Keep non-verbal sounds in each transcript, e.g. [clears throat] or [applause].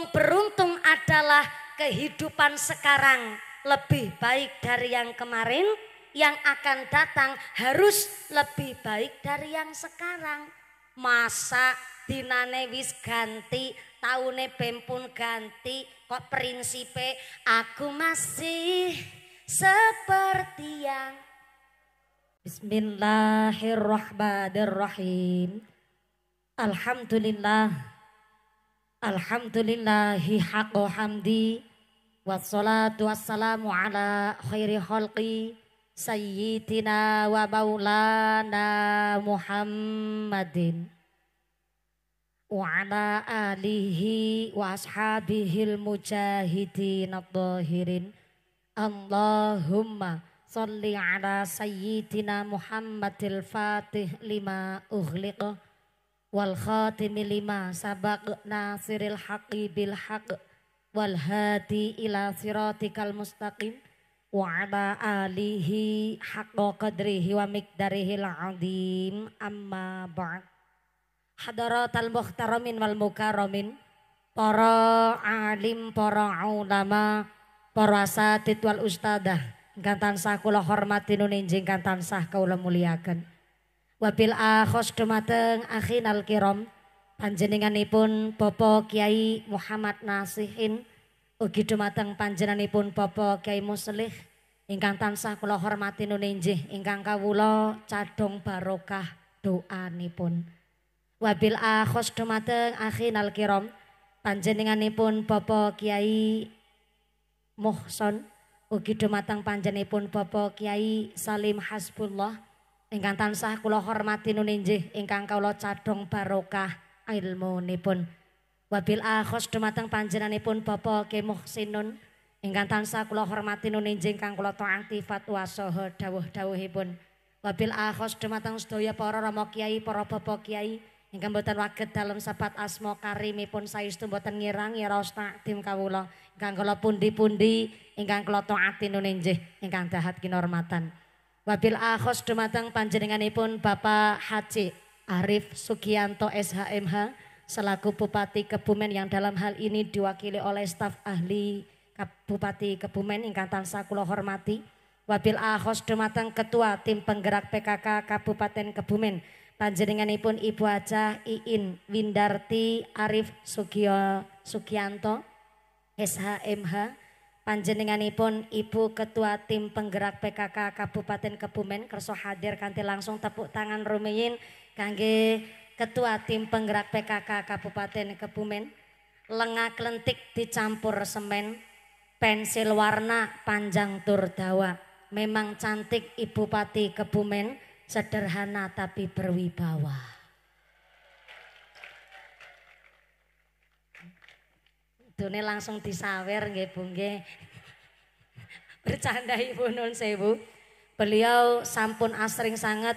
Yang beruntung adalah kehidupan sekarang lebih baik dari yang kemarin, yang akan datang harus lebih baik dari yang sekarang. Masa dinane wis ganti, taune bempun ganti, kok prinsipe aku masih seperti yang Bismillahirrahmanirrahim. Alhamdulillah Alhamdulillahi haqqo hamdi Wassalatu wassalamu ala khairi khalqi Sayyidina wa maulana Muhammadin Wa ala alihi wa ashabihil mujahidin ad-dahirin Allahumma salli ala sayyidina Muhammadil fatih lima ughliqah wal khatimi lima sabaq nasiril haqi bil haq wal hadi ila siratikal mustaqim wa ala alihi haqqa qadrihi wa miqdarihil azim amma ba'd al-mukhtaramin wal mukaramin para alim para ulama para satid wal ustadah ingkang tansah kula hormati nun injing kang tansah kula Wabil akhos dumateng akhinal kiram panjenenganipun Bapak Kiai Muhammad Nasihin ugi dumateng panjenenganipun Bapak Kiai Muslih ingkang tansah kula hormati nunjih ingkang kawula cadong barokah doanipun. Wabil akhos dumateng akhinal kiram panjenenganipun Bapak Kiai Muhson ugi dumateng panjenenganipun Bapak Kiai Salim Hasbullah ingkang tansah kula hormati nuninjih ingkang kula cadhong barokah ilmunipun. Wabil akhos dumateng panjenenganipun Bapak Ki Muhsinun ingkang tansah kula hormati nuninjih ingkang kula taati fatwa saha dawuh-dawuhipun. Wabil akhos dumateng sedaya para rama kiai, para bapak kiai ingkang boten waget dalem sepat asma karimipun saestu boten ngirang ya raos takdim kawula. Ingkang kula pundi-pundi ingkang kula taati nuninjih ingkang dahat kinormatan. Wabil akhos dumateng panjenenganipun Bapak Haji Arif Sugianto SHMH selaku Bupati Kebumen yang dalam hal ini diwakili oleh staf ahli Bupati Kebumen ingkang tansah kula hormati. Wabil Ahos dumateng Ketua Tim Penggerak PKK Kabupaten Kebumen panjenenganipun Ibu Acah Iin Windarti Arif Sugio Sugianto SHMH panjenenganipun Ibu Ketua Tim Penggerak PKK Kabupaten Kebumen kersa hadir kanthi langsung tepuk tangan rumiyin kangge Ketua Tim Penggerak PKK Kabupaten Kebumen lengah klentik dicampur semen pensil warna panjang tur dawa memang cantik Ibu Pati Kebumen sederhana tapi berwibawa Dune langsung disawer nggih Bu nggih. [laughs] Bercanda Ibu nun sewu. Beliau sampun asring sangat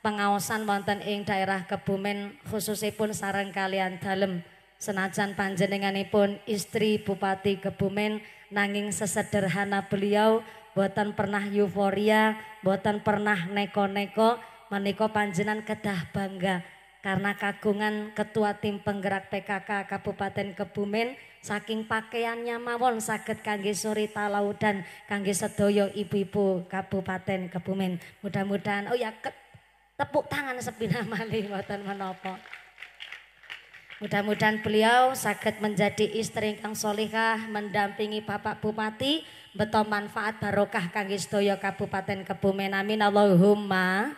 pengawasan wonten ing daerah Kebumen khususipun sareng kalian dalem senajan panjenenganipun istri Bupati Kebumen nanging sesederhana beliau boten pernah euforia, boten pernah neko-neko, menika panjenan kedah bangga karena kagungan ketua tim penggerak PKK Kabupaten Kebumen saking pakaiannya mawon sakit kangge Talau dan kangge sedoyo ibu-ibu Kabupaten Kebumen. Mudah-mudahan oh ya ke, tepuk tangan sepina [laughs] mali buatan menopo Mudah-mudahan beliau sakit menjadi istri kang solihah, mendampingi Bapak Bupati, betul manfaat barokah kangge sedoyo Kabupaten Kebumen. Amin Allahumma.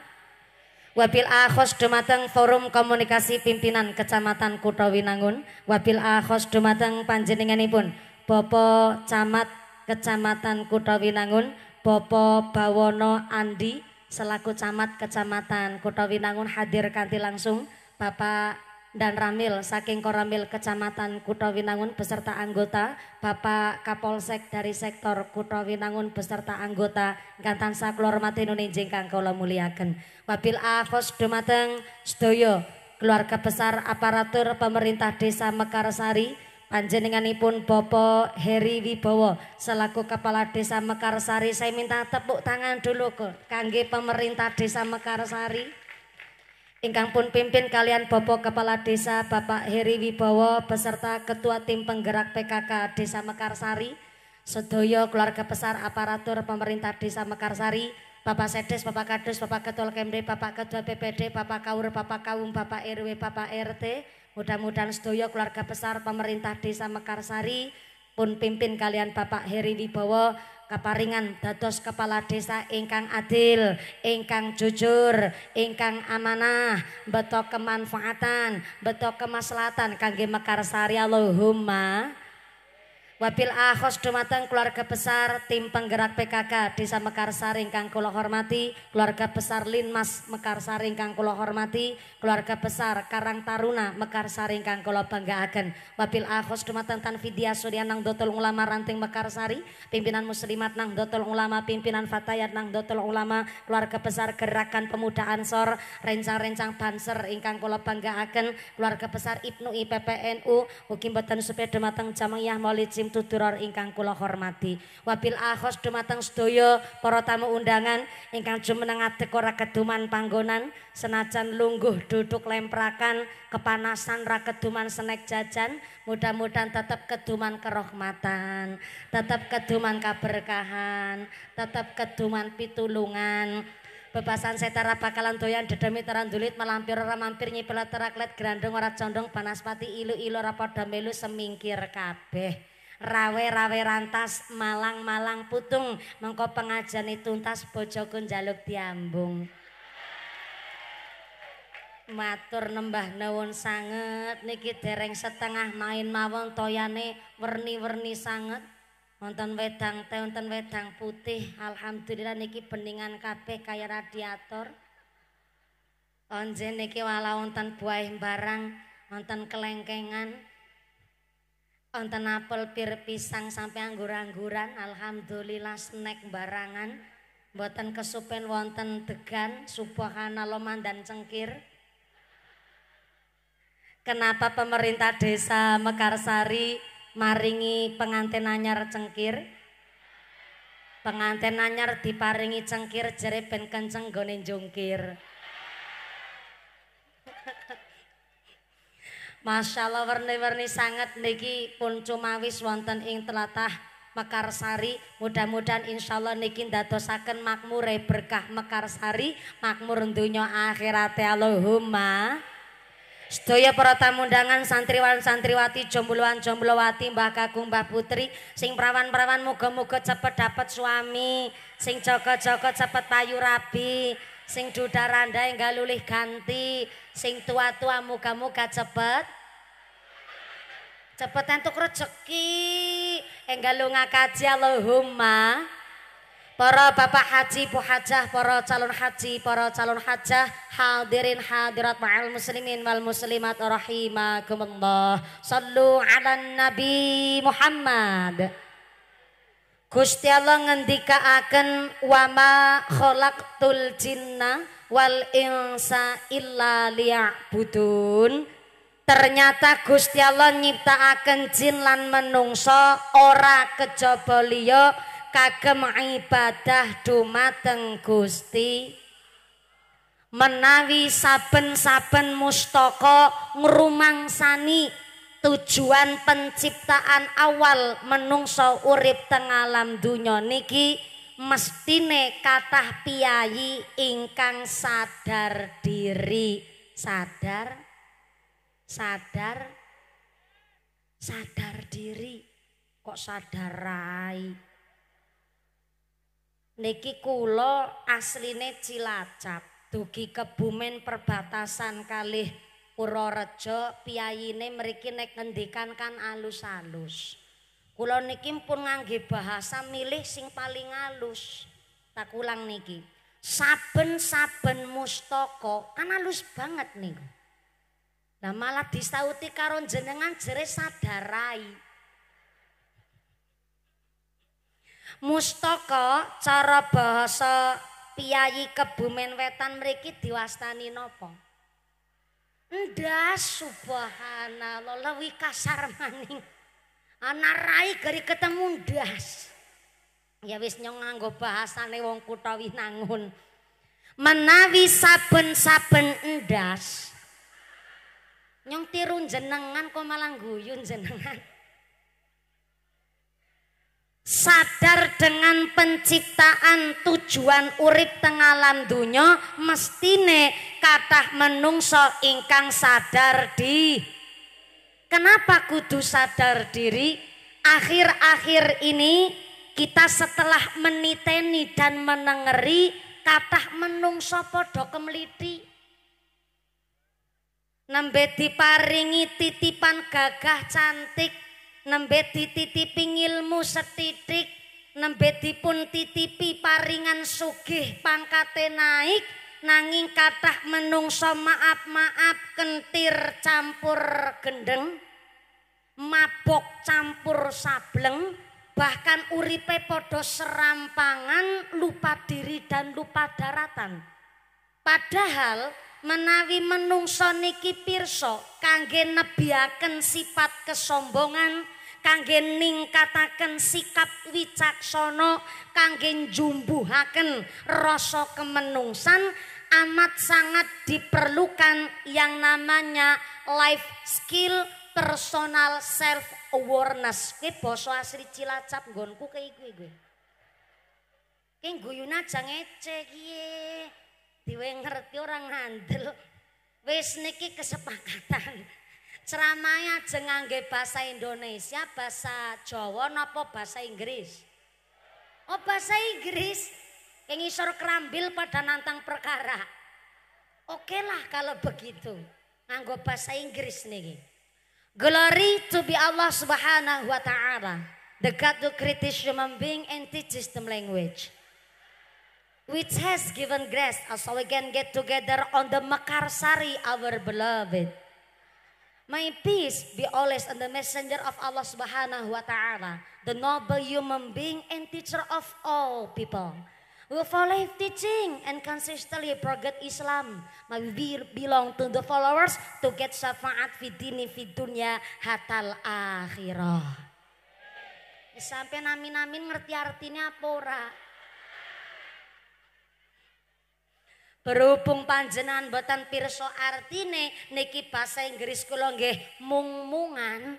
Wabil akhos dumateng forum komunikasi pimpinan Kecamatan Kutha Winangun, wabil akhos dumateng panjenenganipun Bapak Camat Kecamatan Kutha Winangun, Bapak Bawono Andi selaku Camat Kecamatan Kutha Winangun hadir kanti langsung Bapak dan Ramil saking Koramil Kecamatan Kutha Winangun beserta anggota Bapak Kapolsek dari sektor Kutha Winangun beserta anggota Gantan Saklor Matinun Injing Kang Muliakan Muliaken Wabil Afos Dumateng Sedoyo keluarga besar aparatur pemerintah desa Mekarsari Panjenenganipun Bopo Heri Wibowo selaku Kepala Desa Mekarsari saya minta tepuk tangan dulu kangge pemerintah desa Mekarsari. Ingkang pun pimpin kalian Bapak Kepala Desa Bapak Heri Wibowo beserta Ketua Tim Penggerak PKK Desa Mekarsari, Sedoyo keluarga besar aparatur pemerintah Desa Mekarsari, Bapak Sedes, Bapak Kadus, Bapak Ketua KMD, Bapak Ketua ppd, Bapak Kaur, Bapak Kaum, Bapak RW, Bapak RT, mudah-mudahan sedoyo keluarga besar pemerintah Desa Mekarsari, pun pimpin kalian Bapak Heri Wibowo Keparingan, dados kepala desa ingkang adil, ingkang jujur, ingkang amanah, betok kemanfaatan, betok kemaslahatan kangge mekarsari Allahumma Wabil Ahos dumateng keluarga besar tim penggerak PKK Desa Mekarsari ingkang kula hormati, keluarga besar Linmas Mekarsari ingkang kula hormati, keluarga besar Karang Taruna Mekarsari ingkang kula banggaaken. Wabil ahos dumateng Tanfidia Suryanang Dotol Ulama Ranting Mekarsari, pimpinan Muslimat Nang Dotol Ulama, pimpinan Fatayat Nang Dotol Ulama, keluarga besar Gerakan Pemuda Ansor, rencang-rencang Banser ingkang kula banggaaken, keluarga besar Ibnu IPPNU, ugi mboten supaya dumateng Jamiyah Maulid tuturor ingkang kula hormati. Wabil ahos dumateng sedaya para tamu undangan ingkang jumeneng adek ora keduman panggonan senajan lungguh duduk lemprakan kepanasan ra keduman senek jajan mudah-mudahan tetap keduman kerohmatan, tetap keduman kaberkahan, tetap keduman pitulungan. bebasan setara bakalan doyan dedemi terandulit melampir ora mampir nyipelat teraklet gerandung ora condong panaspati ilu-ilu ora semingkir kabeh rawe rawe rantas malang malang putung mengko pengajani tuntas bojoku njaluk diambung matur nembah nawon sanget niki dereng setengah main mawon toyane werni-werni sanget wonten wedang teh wonten wedang putih alhamdulillah niki beningan kabeh kaya radiator onjen niki wala wonten buah barang wonten kelengkengan Onten apel pir pisang sampai anggur-angguran, alhamdulillah snack barangan. buatan kesupen wonten degan, subhanallah dan cengkir. Kenapa pemerintah desa Mekarsari maringi pengantin anyar cengkir? Pengantin anyar diparingi cengkir jere ben kenceng gonin jungkir. [laughs] Masya Allah warni-warni sangat niki pun cuma wis wonten ing telatah Mekarsari mudah-mudahan insya Allah niki ndadosaken makmur e berkah Mekarsari makmur dunya akhirat Allahumma Sedaya para tamu undangan santriwan santriwati jombloan jomblowati Mbah Kakung Mbah Putri sing prawan-prawan moga-moga cepet dapat suami sing joko-joko cepet payu rabi sing dudarandae galulih ganti Sing tua-tua muka-muka cepet. Cepet entuk rezeki. lu ngakaji Allahumma. Para bapak haji, bu hajah, para calon haji, para calon hajah, hadirin hadirat ma'al muslimin wal muslimat rahimakumullah. Sallu ala nabi Muhammad. Gusti Allah akan wama kolak jinnah wal insa illa liya'budun ternyata Gusti Allah nyiptaaken jin lan menungso ora kejaba liya kagem ibadah dumateng Gusti menawi saben-saben mustaka ngrumangsani tujuan penciptaan awal menungso urip teng alam niki mestine katah piyayi ingkang sadar diri sadar sadar sadar diri kok sadar rai niki kula asline Cilacap dugi Kebumen perbatasan kalih Purworejo piyayine mriki nek ngendikan kan alus-alus Kula niki pun ngangge bahasa milih sing paling halus. Tak kulang niki. Saben-saben mustaka kan halus banget niku. Lah malah disauti karo jenengan jere sadarai. Mustaka cara bahasa piyayi kebumen wetan mriki diwastani napa? Ndas subhanallah lewi kasar maning. anak rai gari ketemu ndas ya wis nyong nganggo bahasane wong kutha winangun menawi saben-saben ndas nyong tiru jenengan kok malah guyun jenengan sadar dengan penciptaan tujuan urip teng alam dunya mestine kathah menungsa ingkang sadar di Kenapa kudu sadar diri? Akhir-akhir ini kita setelah meniteni dan menengeri kata menungso podo kemeliti, Nembe diparingi titipan gagah cantik, nembe dititipi ilmu setitik, nembe dipun titipi paringan sugih pangkate naik, nanging kathah menungso maaf-maaf kentir campur gendeng mabok campur sableng bahkan uripe podo serampangan lupa diri dan lupa daratan padahal menawi menungso niki pirsa kangge nebiaken sifat kesombongan kangge ningkataken sikap wicaksana kangge jumbuhaken rasa kemenungsan amat sangat diperlukan yang namanya life skill personal self awareness kuwi basa asli cilacap nggonku kaya iki kuwi kuwi guyun aja ngece kiye diwe ngerti orang ngandel wis niki kesepakatan Ceramahnya jangan ke bahasa Indonesia, bahasa Jawa nopo bahasa Inggris? Oh bahasa Inggris. Yang isor kerambil pada nantang perkara. Oke lah kalau begitu. Nganggo bahasa Inggris nih. Glory to be Allah subhanahu wa ta'ala. The God who created human being and teaches them language. Which has given grace as we can get together on the Makarsari our beloved. May peace be always on the messenger of Allah subhanahu wa ta'ala, the noble human being and teacher of all people. We follow his teaching and consistently forget Islam. May we belong to the followers to get syafaat fi dunya hatal akhirah. Sampai namin-namin ngerti artinya apa Berhubung panjenan buatan pirso artine niki bahasa Inggris kula nggih mungmungan.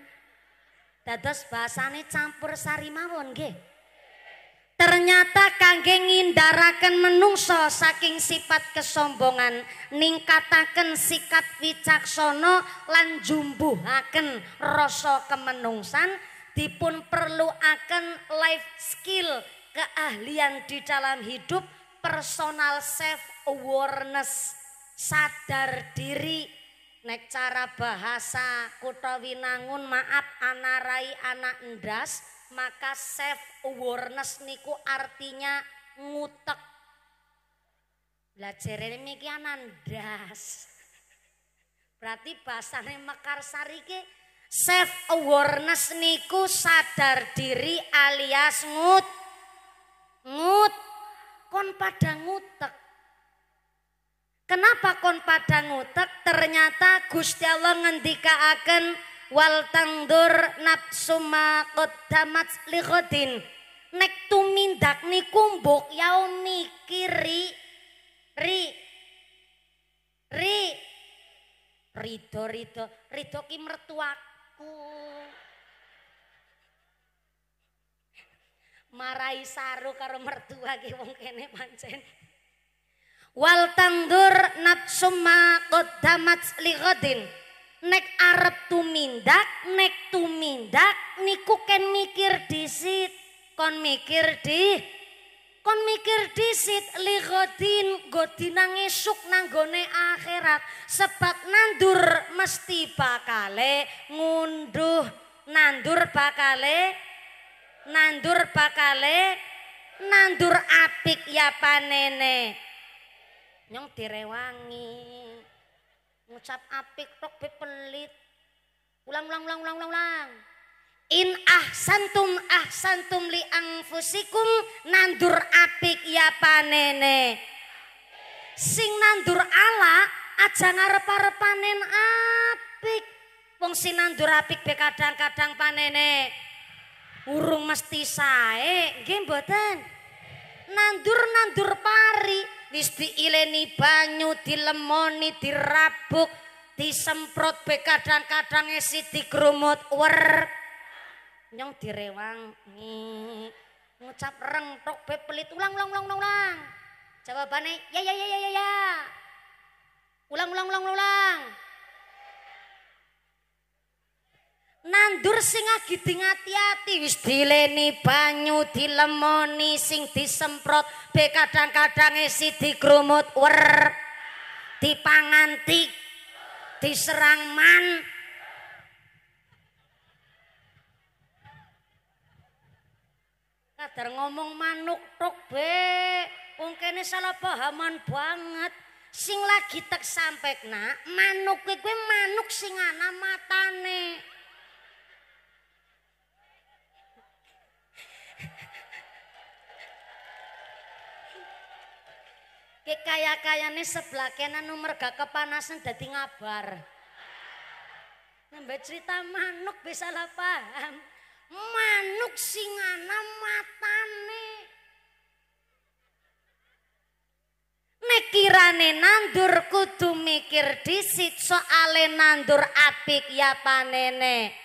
Dados bahasane campur sarimawon mawon nggih. Ternyata kangge ngindaraken menungso saking sifat kesombongan ningkataken sikap wicaksana lan jumbuhaken rasa kemenungsan dipun perluaken life skill keahlian di dalam hidup personal self awareness sadar diri nek cara bahasa kota Winangun maaf anak rai anak endas maka self awareness niku artinya ngutek belajar ini mikian berarti bahasanya mekar sarike self awareness niku sadar diri alias ngut ngut kon pada ngutek. Kenapa kon pada ngutek? Ternyata Gusti Allah akan wal tangdur nafsuma qaddamat lighadin. Nek tumindak kumbuk yau mikiri ri ri rido rido rido ki mertuaku. marai saru karo mertua ki wong kene pancen wal tandur nafsumma qaddamat li ghadin nek arep tumindak nek tumindak niku ken mikir disit kon mikir di kon mikir disit li ghadin godinang esuk nang akhirat sebab nandur mesti bakale ngunduh nandur bakale nandur bakale nandur apik ya panene nyong direwangi ngucap apik tok be pelit ulang ulang ulang ulang ulang in ahsantum ahsantum li anfusikum nandur apik ya panene sing nandur ala aja ngarep panen apik wong sing nandur apik be kadang-kadang panene Urung mesti sae, nggih mboten. Nandur-nandur pari wis diileni banyu, dilemoni, dirabuk, disemprot be kadang-kadang isi digrumut wer. Nyong direwang, ngucap rengtok tok be pelit ulang ulang ulang ulang. Jawabane ya ya ya ya ya. Ulang ulang ulang ulang. ulang. Nandur sing agiding ati-ati wis dileni banyu dilemoni sing disemprot be kadang-kadang isi dikrumut wer dipanganti diserang man kadar ngomong manuk tok be wong kene salah pahaman banget sing lagi tek sampai nak manuk kuwi manuk sing ana matane ke kaya kaya nih sebelah kena nomor gak kepanasan jadi ngabar nambah cerita manuk bisa lah paham manuk singana matane mikirane nandur kudu mikir disit soale nandur apik ya panene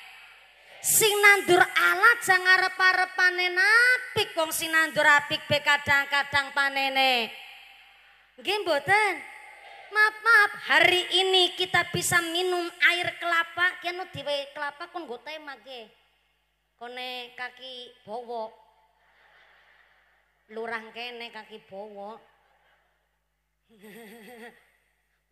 sing nandur alat jangan repa-repa apik wong sing nandur apik be kadang-kadang panene Begini boten, Maaf, maaf. Hari ini kita bisa minum air kelapa, kene dhewe kelapa kon nggo temake. Kone kaki bowo. Lurah kene kaki bowo. [laughs]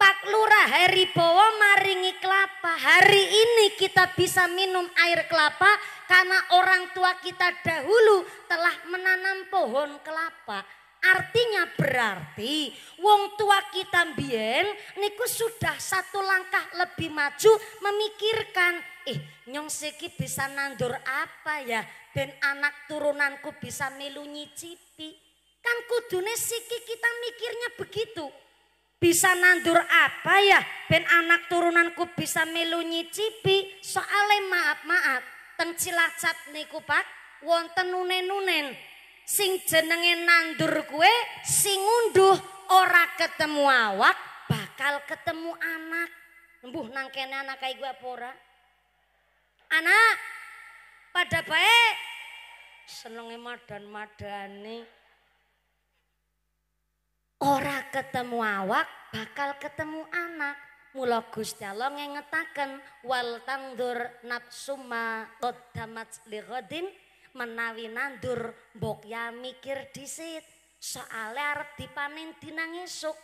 Pak Lurah Heri Bowo maringi kelapa. Hari ini kita bisa minum air kelapa karena orang tua kita dahulu telah menanam pohon kelapa. Artinya berarti wong tua kita mbien niku sudah satu langkah lebih maju memikirkan eh nyong siki bisa nandur apa ya ben anak turunanku bisa melu nyicipi. Kan kudune siki kita mikirnya begitu. Bisa nandur apa ya ben anak turunanku bisa melu nyicipi. Soale maaf-maaf teng niku Pak wonten nunen-nunen sing jenenge nandur kue sing unduh ora ketemu awak bakal ketemu anak embuh nang kene anak kae gue pora. anak pada baik senenge madan-madani ora ketemu awak bakal ketemu anak Mula Gusti Allah ngengetaken wal tandur nafsuma qaddamat lighadin menawi nandur mbok ya mikir disit soale arep dipanen dinang esuk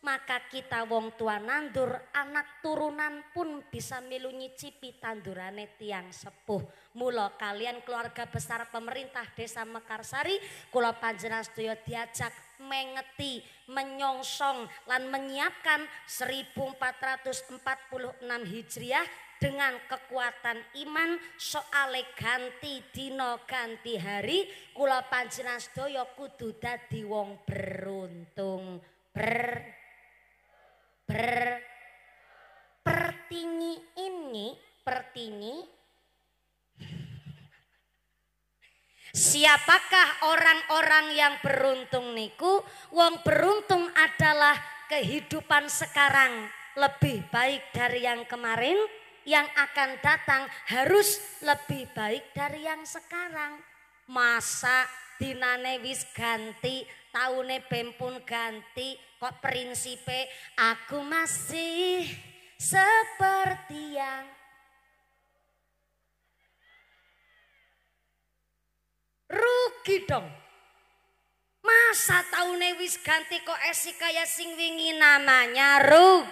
maka kita wong tua nandur anak turunan pun bisa melu nyicipi tandurane tiang sepuh mula kalian keluarga besar pemerintah desa Mekarsari kula panjenengan sedaya diajak mengeti menyongsong lan menyiapkan 1446 Hijriah dengan kekuatan iman soale ganti dino ganti hari kula panjenengan sedaya kudu dadi wong beruntung ber ber pertini ini pertini Siapakah orang-orang yang beruntung niku? Wong beruntung adalah kehidupan sekarang lebih baik dari yang kemarin yang akan datang harus lebih baik dari yang sekarang. Masa dinane wis ganti, taune bem ganti, kok prinsipe aku masih seperti yang rugi dong. Masa taune wis ganti kok esi kaya sing wingi namanya rug.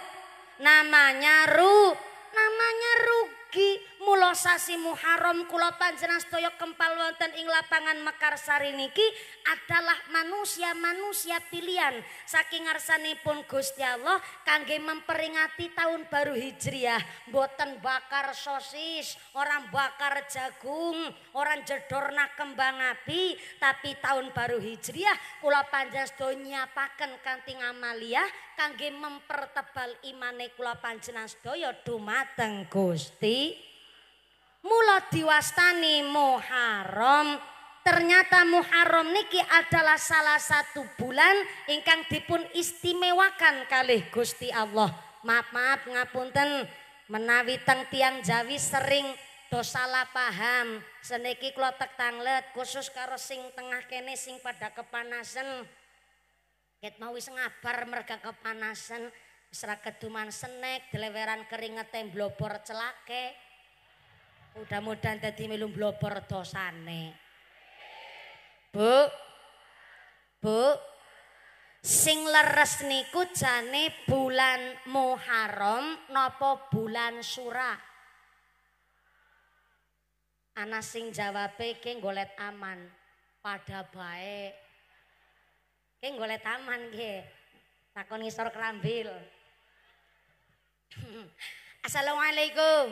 Namanya rug namanya rugi Mula sasi Muharram kula panjenengan sedaya kempal wonten ing lapangan Mekarsari niki adalah manusia-manusia pilihan saking ngarsanipun Gusti Allah kangge memperingati tahun baru Hijriah. Mboten bakar sosis, orang bakar jagung, orang jedorna kembang api, tapi tahun baru Hijriah kula panjenengan sedaya nyiapaken kanthi amaliah kangge mempertebal imane kula panjenengan sedaya dumateng Gusti mula diwastani Muharram. Ternyata Muharram niki adalah salah satu bulan ingkang dipun istimewakan kalih Gusti Allah. Maaf-maaf ngapunten menawi teng tiang Jawi sering dosa paham. Seniki klotek tanglet khusus karo sing tengah kene sing pada kepanasan. Ket mau wis ngabar merga kepanasan, wis ra keduman senek, deleweran keringet temblobor celake. celake. mudah-mudahan tadi melu blober dosane. Bu, bu, sing leres niku jane bulan Muharram nopo bulan Sura. Ana sing jawabe ki golet aman pada baik. Ki golet aman ki. Takon ngisor kerambil. [laughs] Assalamualaikum.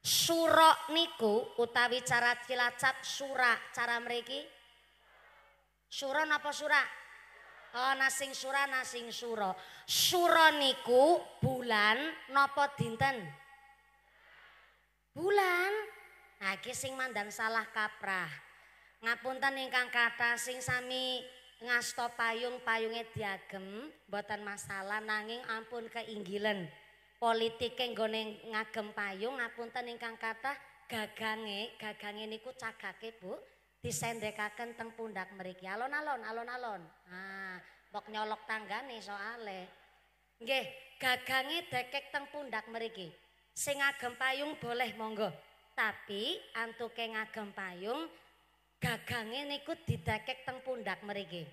Suro niku utawi cara cilacap sura cara mereka suro napa sura oh nasing sura nasing suro suro niku bulan napa dinten bulan lagi sing mandan salah kaprah ngapunten ingkang kata sing sami ngasto payung payungnya diagem buatan masalah nanging ampun keinggilen. politike nggone ngagem payung ngapunten ingkang kathah gagange gagange niku cagake Bu disendhekaken teng pundak mriki alon-alon alon-alon ah mok nyolok tanggane soale nggih gagange dekek teng pundak mriki sing ngagem payung boleh monggo tapi antuke ngagem payung gagange niku didekek teng pundak mriki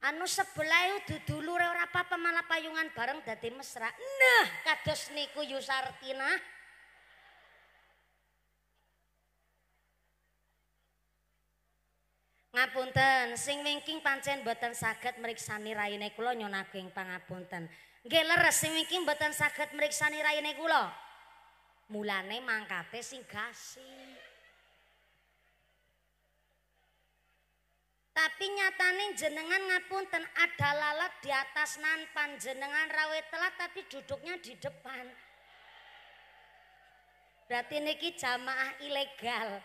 anu sebelah itu dudulur ora apa malah payungan bareng dadi mesra nah kados niku yusartina ngapunten sing wingking pancen boten saged meriksani raine kula nyonaku pangapunten nggih leres sing wingking boten saged meriksani raine kula mulane mangkate sing gasih tapi nyatane jenengan ngapunten ada lalat di atas nan panjenengan rawet telat tapi duduknya di depan berarti niki jamaah ilegal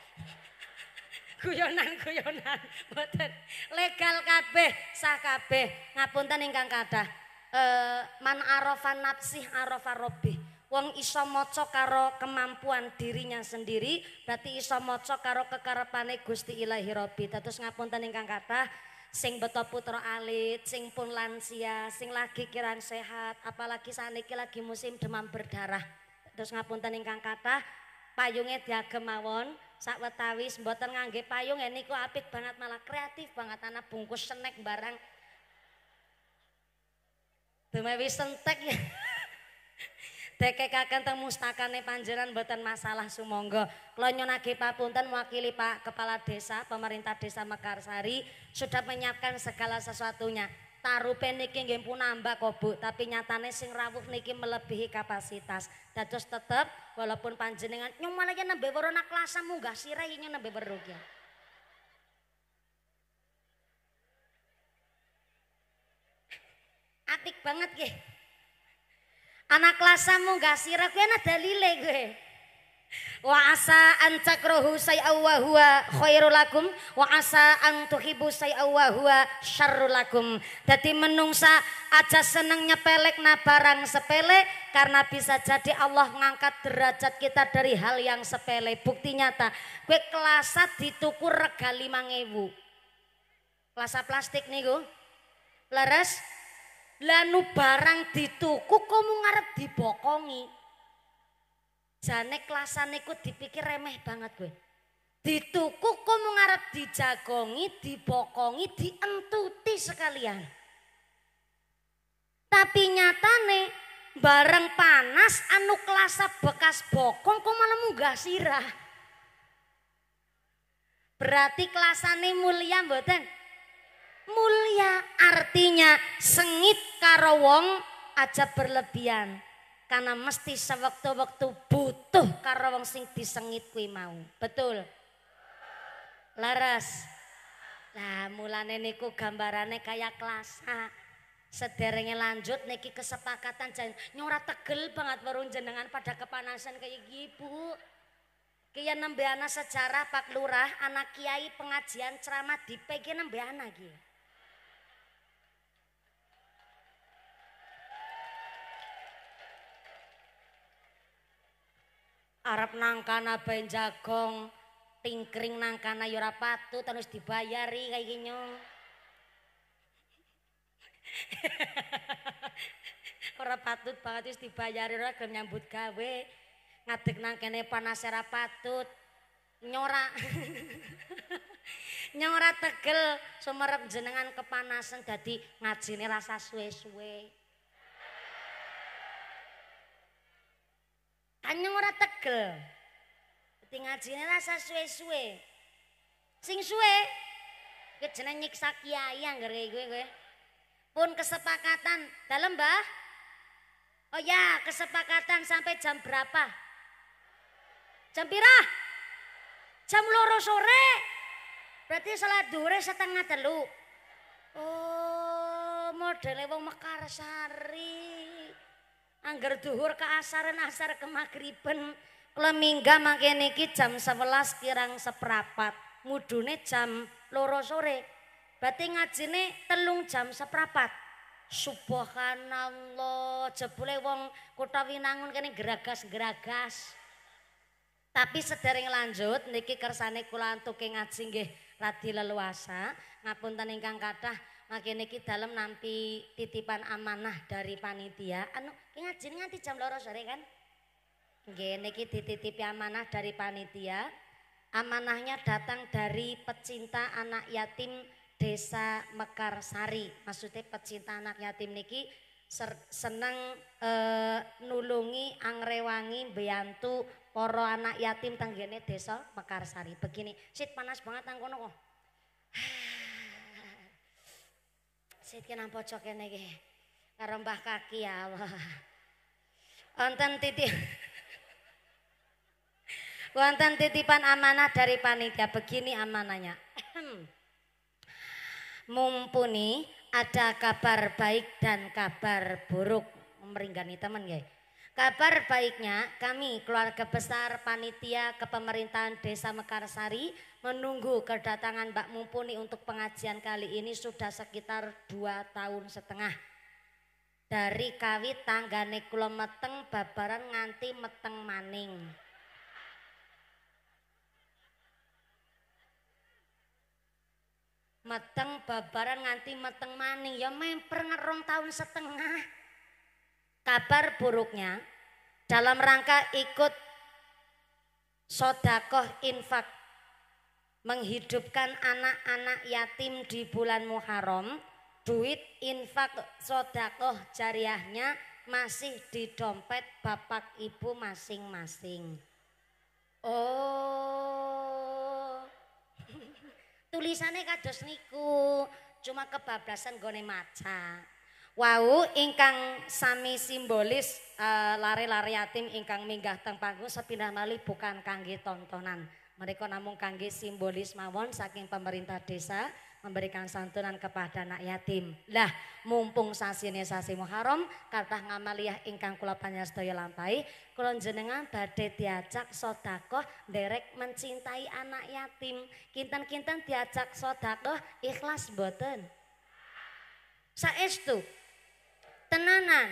[laughs] guyonan guyonan boten legal kabeh sah kabeh ngapunten ingkang kada e, eh, man arofan napsih arofa robih wong iso maca karo kemampuan dirinya sendiri berarti iso maca karo kekarepane Gusti Ilahi Rabbi terus ngapunten ingkang kathah sing beto putra alit sing pun lansia sing lagi kirang sehat apalagi saniki lagi musim demam berdarah terus ngapunten ingkang kathah payunge diagem mawon sakwetawis mboten ngangge payung ya niku apik banget malah kreatif banget anak bungkus senek barang Demewi sentek ya. [laughs] dekekaken teng mustakane panjenengan mboten masalah sumangga kula nyonake papunten mewakili Pak Kepala Desa Pemerintah Desa Mekarsari sudah menyiapkan segala sesuatunya tarupe niki nggih pun nambah kok Bu tapi nyatane sing rawuh niki melebihi kapasitas dados tetep walaupun panjenengan nyumalaya nembe woro nak lasa munggah sirah yen nembe weruh Atik banget nggih Anak klasamu gak sirah gue ada dalile gue. Wa asa an takrahu say'aw wa huwa khairul lakum wa asa an tuhibu huwa syarrul lakum. jadi menungsa aja seneng nyepelek na barang sepele karena bisa jadi Allah ngangkat derajat kita dari hal yang sepele. Bukti nyata, gue kelasa ditukur rega ngewu Kelasa plastik nih gue. Laras. lanu barang dituku kamu ngarep dibokongi jane kelasane ku dipikir remeh banget gue dituku kamu ngarep dijagongi dibokongi dientuti sekalian tapi nyatane bareng panas anu kelasa bekas bokong kok malah munggah sirah berarti kelasane mulia mboten mulia artinya sengit karo wong aja berlebihan karena mesti sewaktu-waktu butuh karo wong sing disengit kuwi mau betul laras lah mulane niku gambarane kayak kelasa sederenge lanjut niki kesepakatan jan nyora tegel banget warung jenengan pada kepanasan kayak ibu kaya nembe sejarah Pak Lurah, anak kiai pengajian ceramah di PG nembe ana arep nangkana ben jagong tingkring nangkana yo ora patut terus dibayari kayak gini [laughs] ora patut banget terus dibayari ora gelem nyambut gawe ngadeg nang kene panas ora patut nyora [laughs] nyora tegel sumerep jenengan kepanasan dadi ngajine rasa suwe-suwe anyung ora tegel. Dadi ngajine rasa suwe-suwe. Sing suwe ke nyiksa kiai anggar kowe kowe. Pun kesepakatan dalem, Mbah. Oh ya, kesepakatan sampai jam berapa? Jam pira? Jam loro sore. Berarti salat duhur setengah telu. Oh, modele wong Mekarsari. Sari. Angger duhur ke asar asar ke magriben. Leminga mangke niki jam 11 kirang seprapat. Mudune jam loro sore. Berarti ngajine telung jam seprapat. Subhanallah, jebule wong kota Winangun kene geragas-geragas. Tapi sedering lanjut niki kersane kula antuke ngaji nggih radi leluasa. Ngapunten ingkang kathah, makin iki dalam nanti titipan amanah dari panitia. Anu ngaji nganti jam loro sore kan? Nggih titipan amanah dari panitia. Amanahnya datang dari pecinta anak yatim Desa Mekarsari. Maksudnya pecinta anak yatim niki ser, seneng e, nulungi angrewangi beyantu poro anak yatim tanggene Desa Mekarsari. Begini, sit panas banget nang kono kok. [sighs] saya nang pojok kene iki. Karo mbah kaki ya Allah. Wonten titip [laughs] Wonten titipan amanah dari panitia begini amanahnya. [clears throat] Mumpuni ada kabar baik dan kabar buruk. meringgani teman ya. Kabar baiknya kami keluarga besar panitia kepemerintahan Desa Mekarsari menunggu kedatangan Mbak Mumpuni untuk pengajian kali ini sudah sekitar dua tahun setengah. Dari kawit tanggane kula meteng babaran nganti meteng maning. Meteng babaran nganti meteng maning ya memper ngerong tahun setengah kabar buruknya dalam rangka ikut sodakoh infak menghidupkan anak-anak yatim di bulan Muharram duit infak sodakoh jariahnya masih di dompet bapak ibu masing-masing oh [laughs] tulisannya kados niku cuma kebablasan gone maca Wau ingkang sami simbolis lari eh, lari-lari yatim ingkang minggah teng panggung sepindah malih bukan kangge tontonan. Mereka namun kangge simbolis mawon saking pemerintah desa memberikan santunan kepada anak yatim. Lah, mumpung sasine sasi Muharram kathah ngamaliah ingkang kula panjastaya lampahi, kula jenengan badhe diajak sedekah derek mencintai anak yatim. Kinten-kinten diajak sedekah ikhlas boten. Saestu, tenanan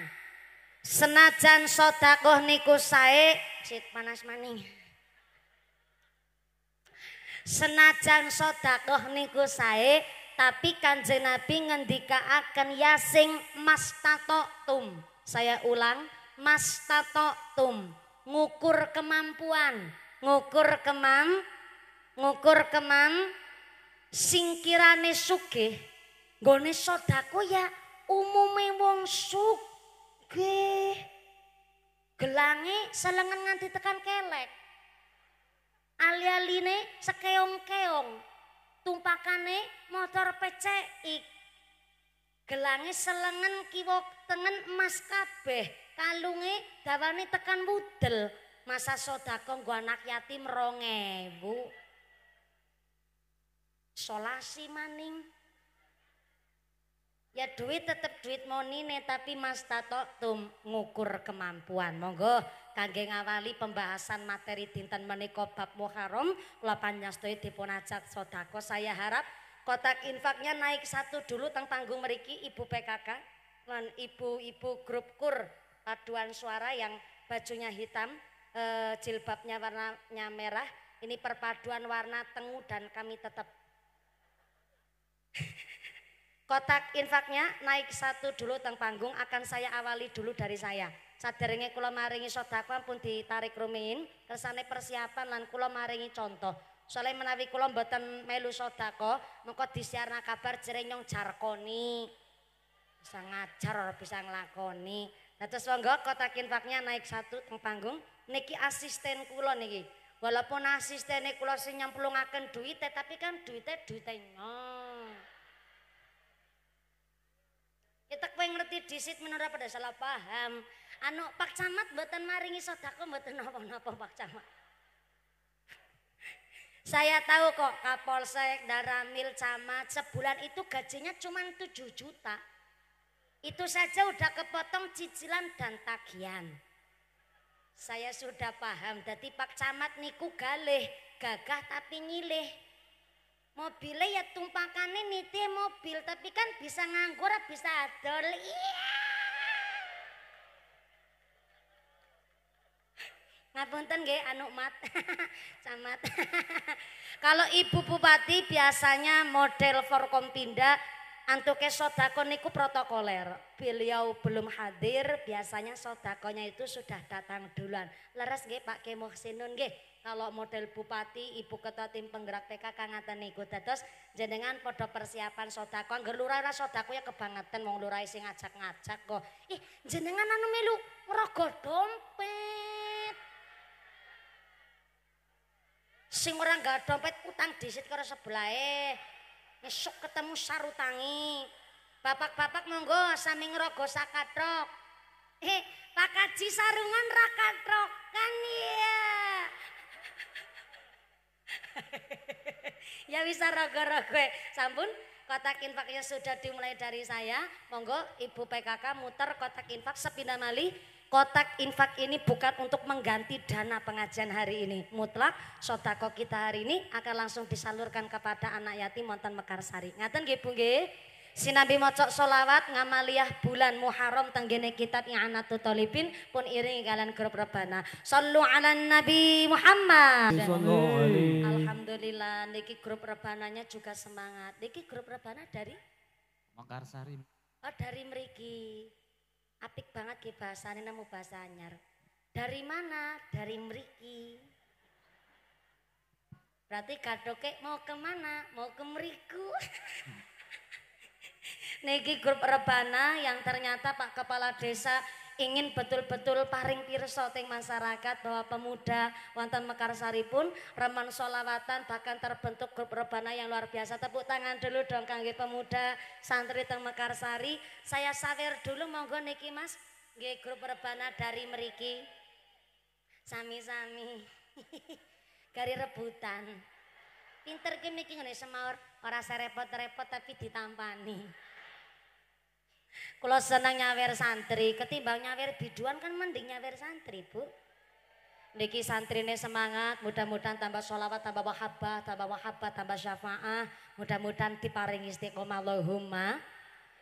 senajan sodakoh niku sae sit panas maning senajan sodakoh niku sae tapi kanjeng Nabi akan yasing tum. saya ulang tum, ngukur kemampuan ngukur kemam ngukur kemam singkirane sugih gone sodako ya umume wong suge gelangi selengan nganti tekan kelek alialine sekeong-keong tumpakane motor PCI gelangi selengen kiwok tengen emas kabeh kalungi dawane tekan budel masa sodako gua anak yatim ronge solasi maning Ya duit tetep duit monine tapi Mas Tato tuh ngukur kemampuan. Monggo kangge ngawali pembahasan materi dinten menika bab Muharram 8 panjastui dipun sodako saya harap kotak infaknya naik satu dulu tang panggung meriki Ibu PKK lan ibu-ibu grup kur paduan suara yang bajunya hitam e, jilbabnya warnanya merah ini perpaduan warna tengu dan kami tetap kotak infaknya naik satu dulu teng panggung akan saya awali dulu dari saya sadaringnya kula maringi sodakwan pun ditarik rumin kersane persiapan lan kula maringi contoh soalnya menawi kula mboten melu sodako mengkot disiarna kabar jerenyong jarkoni bisa ngajar bisa ngelakoni nah terus monggo kotak infaknya naik satu teng panggung niki asisten kula niki walaupun asistennya kula sing nyemplungaken duit tapi kan duitnya duitnya nyong kowe ngerti disit menurut pada salah paham. Anu Pak Camat buatan maringi sodako buatan napa-napa Pak Camat. Saya tahu kok Kapolsek, Daramil, Camat sebulan itu gajinya cuma 7 juta. Itu saja udah kepotong cicilan dan tagihan. Saya sudah paham, jadi Pak Camat niku galih, gagah tapi ngilih mobilnya ya ini niti mobil tapi kan bisa nganggur bisa adol iya. ngapunten nggih anu mat [laughs] camat [laughs] kalau ibu bupati biasanya model pindah antuke sodako niku protokoler beliau belum hadir biasanya sotakonya itu sudah datang duluan leres nggih Pak Kemoh Sinun nggih kalau model bupati ibu ketua tim penggerak PK kang ngaten niku dados jenengan podo persiapan sodako anggar lurah lurah sodako ya kebangetan wong lurah sing ngajak ngajak kok ih jenengan anu melu ngerogoh dompet sing orang nggak dompet utang disit karo sebelah eh ngesuk ketemu sarutangi bapak-bapak monggo sami ngerogoh sakatrok eh pakaji sarungan rakatrok kan iya [laughs] ya bisa rogo-rogo sampun kotak infaknya sudah dimulai dari saya monggo ibu PKK muter kotak infak sepindah mali kotak infak ini bukan untuk mengganti dana pengajian hari ini mutlak sodako kita hari ini akan langsung disalurkan kepada anak yatim montan mekarsari ngaten nggih Bu nggih Nabi mocok solawat ngamaliyah bulan Muharram tanggene kitab yang tu tolipin pun iringi kalian grup rebana. Sallu ala Nabi Muhammad. Alhamdulillah niki grup rebananya juga semangat. Niki grup rebana dari Mekarsari. Oh dari Meriki. Apik banget ki bahasane bahasanya. bahasa anyar. Dari mana? Dari Meriki. Berarti kadoke mau kemana? Mau ke Meriku. [laughs] niki grup rebana yang ternyata Pak Kepala Desa ingin betul-betul paring pirsa teng masyarakat bahwa pemuda wonten Mekarsari pun reman solawatan bahkan terbentuk grup rebana yang luar biasa tepuk tangan dulu dong kangge pemuda santri teng Mekarsari saya sawer dulu monggo niki mas nggih grup rebana dari meriki sami-sami [laughs] gari rebutan pinter ki miki ngene orang ora repot repot tapi ditampani kalau senang nyawer santri, ketimbang nyawer biduan kan mending nyawer santri, Bu. Niki santrine semangat, mudah-mudahan tambah sholawat, tambah wahabah, tambah wahabah, tambah syafaah. Mudah-mudahan diparingi istiqomah Allahumma.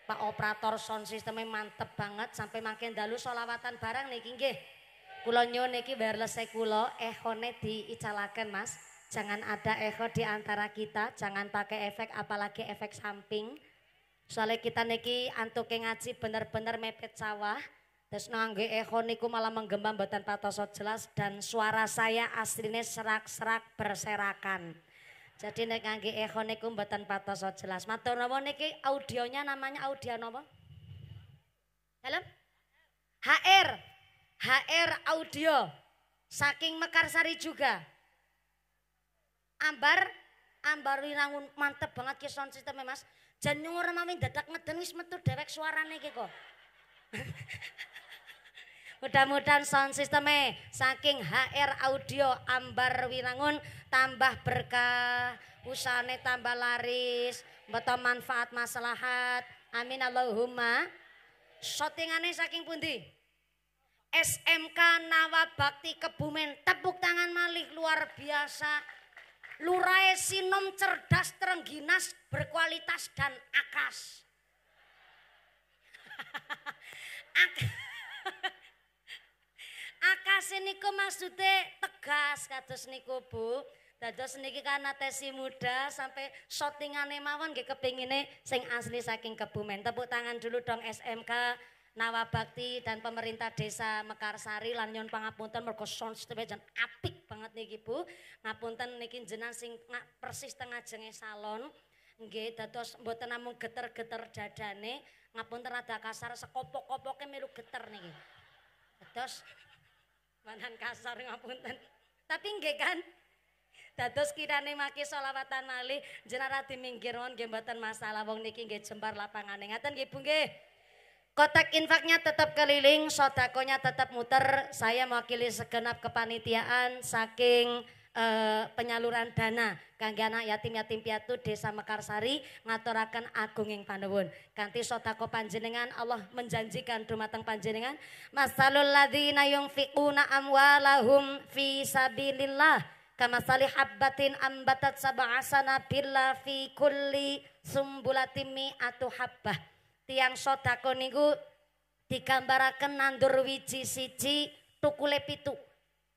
Pak operator sound sistemnya mantep banget sampai makin dalu sholawatan barang niki nggih. Kula nyuwun niki wireless e kula ehone diicalaken Mas. Jangan ada echo di antara kita, jangan pakai efek apalagi efek samping. Soalnya kita niki antuke ngaji bener-bener mepet sawah. Terus nangge eho niku malah menggembang buatan patoso jelas dan suara saya aslinya serak-serak berserakan. Jadi nek ngangge eho niku buatan patoso jelas. Matur nopo niki audionya namanya audio nopo? Halo? HR. HR audio. Saking Mekarsari juga. Ambar, ambar winangun mantep banget kisah sistemnya mas. Jan nyungur mami dadak ngeden wis metu dhewek suarane iki kok. [laughs] Mudah-mudahan sound sisteme saking HR Audio Ambar Wirangun, tambah berkah, usane tambah laris, mbeto manfaat maslahat. Amin Allahumma. Shotingane saking pundi? SMK Nawabakti Kebumen. Tepuk tangan malih luar biasa. Lurae sinom cerdas terengginas berkualitas dan akas. [laughs] Akas ini kok maksudnya tegas kados niku Bu. Dados niki karena tesi muda sampai shootingane mawon nggih ini sing asli saking Kebumen. Tepuk tangan dulu dong SMK Nawa bakti dan pemerintah desa Mekarsari lan nyon pangapunten mergo sound sistemnya apik banget niki Bu. Ngapunten niki jenengan sing persis tengah jenge salon. Nggih dados mboten namung geter-geter dadane, ngapunten rada kasar sekopok-kopoke melu geter niki. Dados manan kasar ngapunten. Tapi nggih kan Dados kirane maki sholawatan malih jenar radi minggir wonge mboten masalah wong niki nggih jembar lapangane ngaten nggih Bu nggih. Kotak infaknya tetap keliling, sotakonya tetap muter. Saya mewakili segenap kepanitiaan saking eh, penyaluran dana kangge anak yatim-yatim piatu Desa Mekarsari agung agunging panewun. Kanti sotako panjenengan Allah menjanjikan rumah dumateng panjenengan masalul yung fi'una amwalahum fi sabilillah kama salih habbatin ambatat asana billa fi kulli sumbulatimi atuh habbah tiang sodako niku digambarakan nandur wiji siji tukule pitu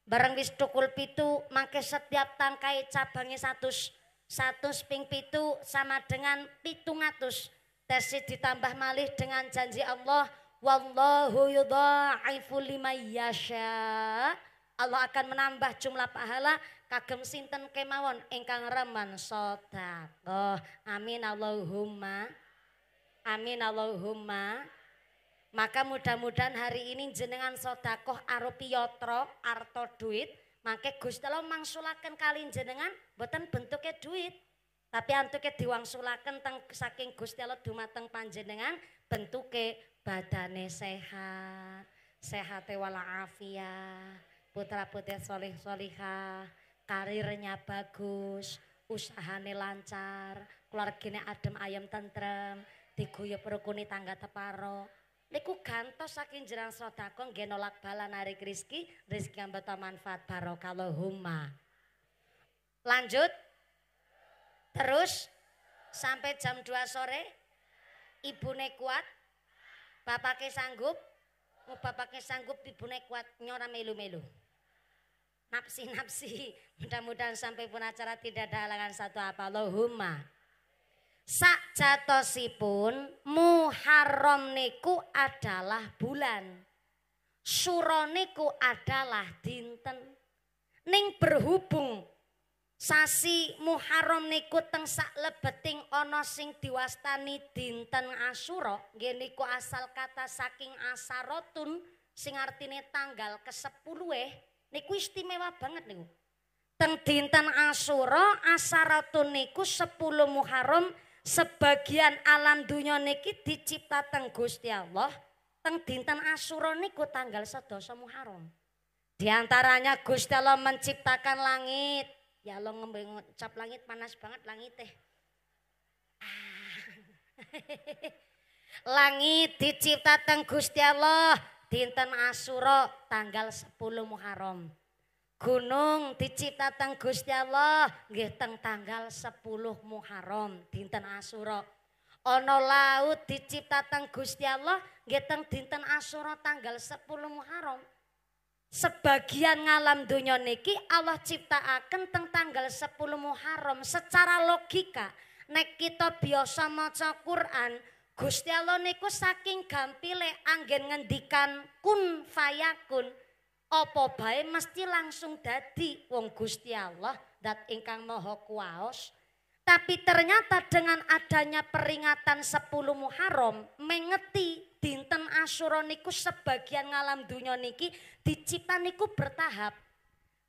bareng wis tukul pitu mangke setiap tangkai cabangnya satu satu ping pitu sama dengan pitung atus tesi ditambah malih dengan janji Allah wallahu yudha'ifu lima yasha Allah akan menambah jumlah pahala kagem sinten kemawon ingkang reman sedekah. Amin Allahumma. Amin Allahumma. Maka mudah-mudahan hari ini jenengan sodakoh aro piyotro arto duit. Maka Gusti Allah mangsulakan kali jenengan bukan bentuknya duit. Tapi antuknya diwangsulakan teng saking Gusti Allah dumateng panjenengan bentuknya badane sehat. wala walafiat. Putra putih solih solihah. Karirnya bagus. Usahane lancar. Keluarganya adem ayam tentrem diguyub perukuni tangga teparo. Niku gantos saking jerang sedekah genolak bala narik Rizky yang betul manfaat barokallahumma. Lanjut. Terus sampai jam 2 sore ibune kuat, bapaknya sanggup, mau bapake sanggup ibune kuat nyora melu-melu. Napsi-napsi, [laughs] mudah-mudahan sampai pun acara tidak ada halangan satu apa. Allahumma. Sak jatosipun Muharram niku adalah bulan. Suro niku adalah dinten. Ning berhubung sasi Muharram niku teng sak lebeting ana sing diwastani dinten Asyura, nggih niku asal kata saking asarotun sing artine tanggal ke-10 niku istimewa banget niku. Teng dinten Asyura asaratun niku 10 Muharram sebagian alam dunia niki dicipta teng Gusti Allah teng dinten Asyura niku tanggal 11 Muharram. Di antaranya Gusti Allah menciptakan langit. Ya Allah ngecap langit panas banget langit teh. Ah. [laughs] langit dicipta teng Gusti Allah dinten Asyura tanggal 10 Muharram gunung diciptakan Gusti Allah nggih teng tanggal 10 Muharram dinten Asura. Ana laut diciptateng Gusti Allah nggih teng dinten Asura tanggal 10 Muharram. Sebagian ngalam dunia niki Allah ciptaaken teng tanggal 10 Muharram secara logika nek kita biasa maca Quran Gusti Allah niku saking gampile anggen ngendikan kun fayakun apa bae mesti langsung dadi wong Gusti Allah dat ingkang maha kuwaos. Tapi ternyata dengan adanya peringatan 10 Muharram mengeti dinten Asyura niku sebagian ngalam dunia niki dicipta niku bertahap.